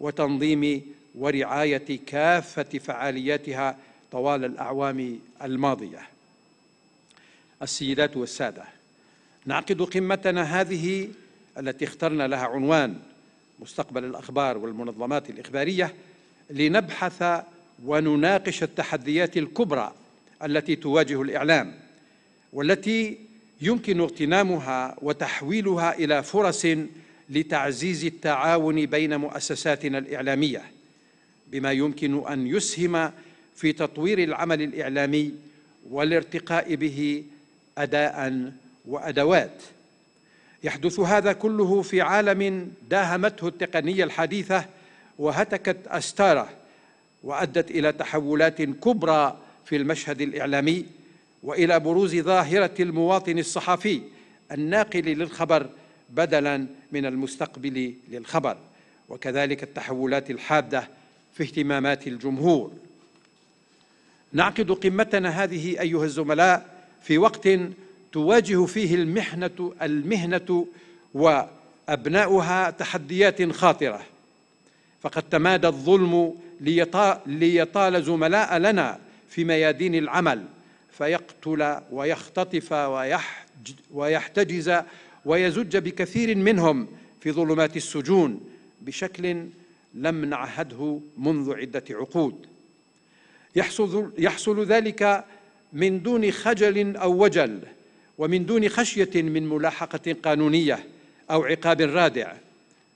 Speaker 4: وتنظيم ورعاية كافة فعالياتها طوال الأعوام الماضية السيدات والسادة نعقد قمتنا هذه التي اخترنا لها عنوان مستقبل الأخبار والمنظمات الإخبارية لنبحث ونناقش التحديات الكبرى التي تواجه الإعلام والتي يمكن اغتنامها وتحويلها إلى فرص لتعزيز التعاون بين مؤسساتنا الإعلامية بما يمكن أن يسهم في تطوير العمل الإعلامي والارتقاء به اداء وادوات يحدث هذا كله في عالم داهمته التقنيه الحديثه وهتكت استاره وادت الى تحولات كبرى في المشهد الاعلامي والى بروز ظاهره المواطن الصحفي الناقل للخبر بدلا من المستقبل للخبر وكذلك التحولات الحاده في اهتمامات الجمهور نعقد قمتنا هذه ايها الزملاء في وقت تواجه فيه المحنة المهنة وأبناؤها تحديات خاطرة فقد تمادى الظلم ليطال زملاء لنا في ميادين العمل فيقتل ويختطف ويحتجز ويزج بكثير منهم في ظلمات السجون بشكل لم نعهده منذ عدة عقود يحصل, يحصل ذلك من دون خجل او وجل ومن دون خشيه من ملاحقه قانونيه او عقاب رادع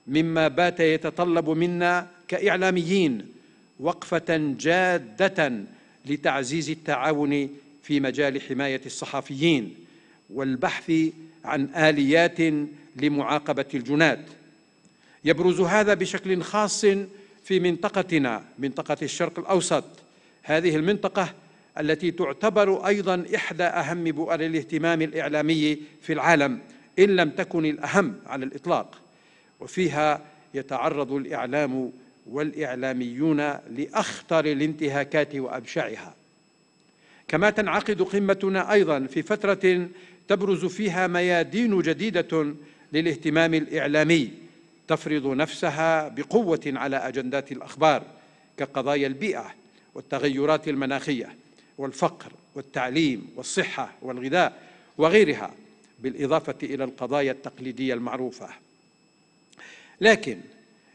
Speaker 4: مما بات يتطلب منا كاعلاميين وقفه جاده لتعزيز التعاون في مجال حمايه الصحفيين والبحث عن اليات لمعاقبه الجنات يبرز هذا بشكل خاص في منطقتنا منطقه الشرق الاوسط هذه المنطقه التي تعتبر ايضا احدى اهم بؤر الاهتمام الاعلامي في العالم ان لم تكن الاهم على الاطلاق وفيها يتعرض الاعلام والاعلاميون لاخطر الانتهاكات وابشعها كما تنعقد قمتنا ايضا في فتره تبرز فيها ميادين جديده للاهتمام الاعلامي تفرض نفسها بقوه على اجندات الاخبار كقضايا البيئه والتغيرات المناخيه والفقر والتعليم والصحة والغذاء وغيرها بالإضافة إلى القضايا التقليدية المعروفة لكن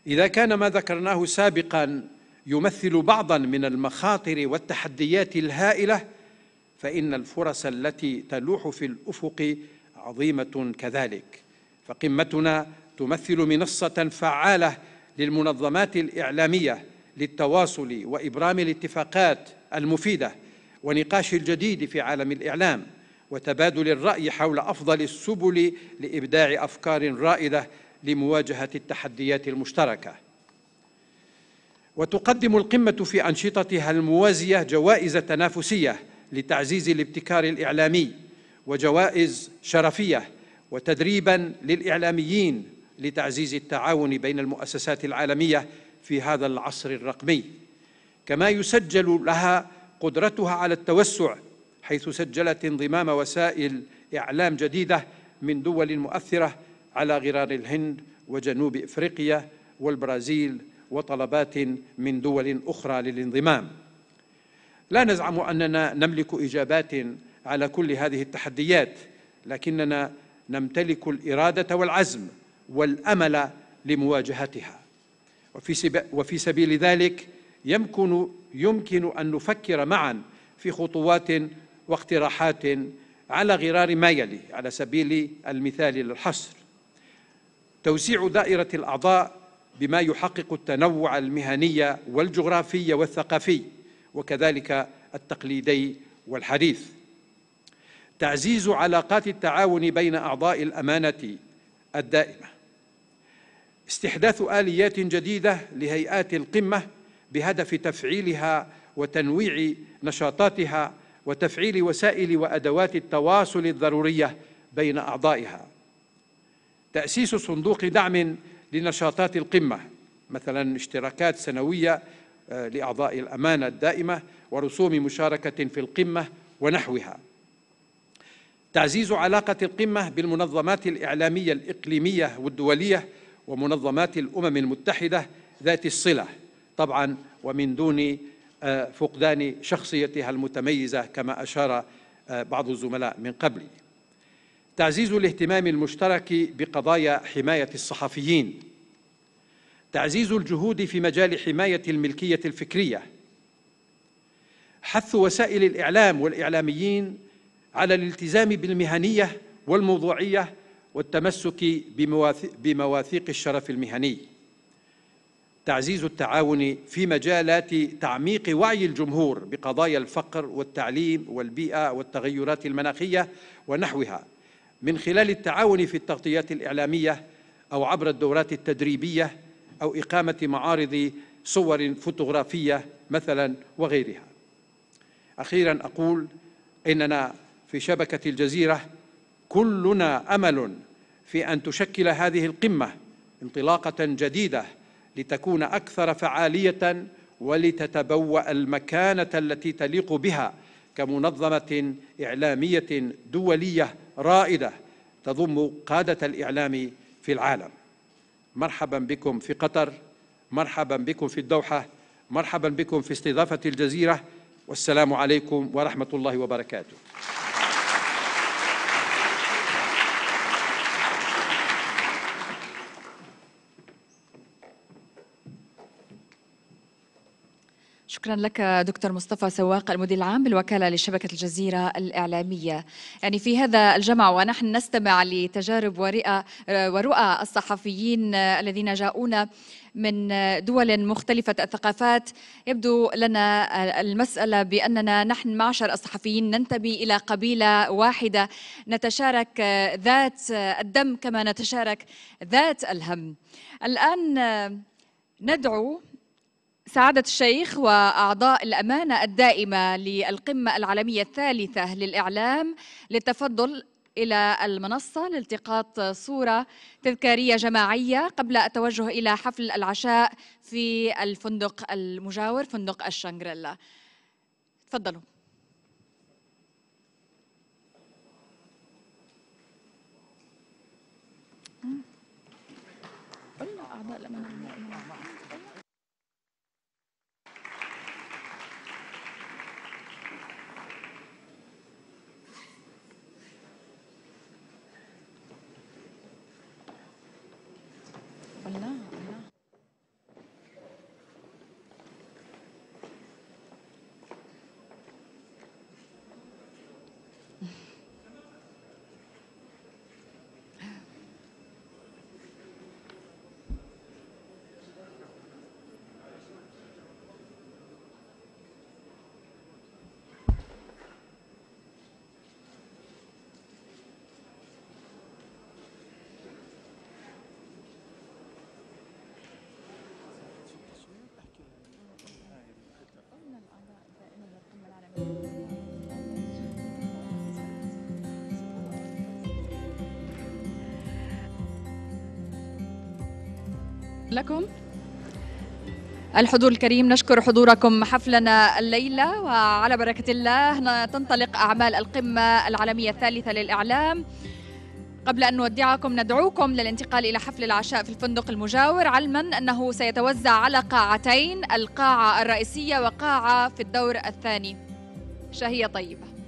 Speaker 4: إذا كان ما ذكرناه سابقا يمثل بعضا من المخاطر والتحديات الهائلة فإن الفرص التي تلوح في الأفق عظيمة كذلك فقمتنا تمثل منصة فعالة للمنظمات الإعلامية للتواصل وإبرام الاتفاقات المفيدة ونقاش الجديد في عالم الإعلام وتبادل الرأي حول أفضل السبل لإبداع أفكار رائدة لمواجهة التحديات المشتركة وتقدم القمة في أنشطتها الموازية جوائز تنافسية لتعزيز الابتكار الإعلامي وجوائز شرفية وتدريبا للإعلاميين لتعزيز التعاون بين المؤسسات العالمية في هذا العصر الرقمي كما يسجل لها قدرتها على التوسع حيث سجلت انضمام وسائل إعلام جديدة من دول مؤثرة على غرار الهند وجنوب إفريقيا والبرازيل وطلبات من دول أخرى للانضمام لا نزعم أننا نملك إجابات على كل هذه التحديات لكننا نمتلك الإرادة والعزم والأمل لمواجهتها وفي, وفي سبيل ذلك يمكن يمكن أن نفكر معا في خطوات واقتراحات على غرار ما يلي على سبيل المثال للحصر توسيع دائرة الأعضاء بما يحقق التنوع المهني والجغرافي والثقافي وكذلك التقليدي والحديث تعزيز علاقات التعاون بين أعضاء الأمانة الدائمة استحداث آليات جديدة لهيئات القمة بهدف تفعيلها وتنويع نشاطاتها وتفعيل وسائل وادوات التواصل الضروريه بين اعضائها تاسيس صندوق دعم لنشاطات القمه مثلا اشتراكات سنويه آه، لاعضاء الامانه الدائمه ورسوم مشاركه في القمه ونحوها تعزيز علاقه القمه بالمنظمات الاعلاميه الاقليميه والدوليه ومنظمات الامم المتحده ذات الصله طبعا ومن دون آه، فقدان شخصيتها المتميزة كما أشار آه، بعض الزملاء من قبل تعزيز الاهتمام المشترك بقضايا حماية الصحفيين تعزيز الجهود في مجال حماية الملكية الفكرية حث وسائل الإعلام والإعلاميين على الالتزام بالمهنية والموضوعية والتمسك بمواثيق الشرف المهني تعزيز التعاون في مجالات تعميق وعي الجمهور بقضايا الفقر والتعليم والبيئه والتغيرات المناخيه ونحوها من خلال التعاون في التغطيات الاعلاميه او عبر الدورات التدريبيه او اقامه معارض صور فوتوغرافيه مثلا وغيرها اخيرا اقول اننا في شبكه الجزيره كلنا امل في ان تشكل هذه القمه انطلاقه جديده لتكون أكثر فعالية ولتتبوأ المكانة التي تليق بها كمنظمة إعلامية دولية رائدة تضم قادة الإعلام في العالم مرحبا بكم في قطر مرحبا بكم في الدوحة مرحبا بكم في استضافة الجزيرة والسلام عليكم ورحمة الله وبركاته
Speaker 1: شكرا لك دكتور مصطفى سواق المدير العام بالوكالة لشبكة الجزيرة الإعلامية يعني في هذا الجمع ونحن نستمع لتجارب ورئة ورؤى الصحفيين الذين جاءونا من دول مختلفة الثقافات يبدو لنا المسألة بأننا نحن معشر الصحفيين ننتمي إلى قبيلة واحدة نتشارك ذات الدم كما نتشارك ذات الهم الآن ندعو سعادة الشيخ وأعضاء الأمانة الدائمة للقمة العالمية الثالثة للإعلام للتفضل إلى المنصة لالتقاط صورة تذكارية جماعية قبل التوجه إلى حفل العشاء في الفندق المجاور فندق الشنغريلا تفضلوا Wala. لكم الحضور الكريم نشكر حضوركم حفلنا الليلة وعلى بركة الله تنطلق أعمال القمة العالمية الثالثة للإعلام قبل أن نودعكم ندعوكم للانتقال إلى حفل العشاء في الفندق المجاور علما أنه سيتوزع على قاعتين القاعة الرئيسية وقاعة في الدور الثاني شهية طيبة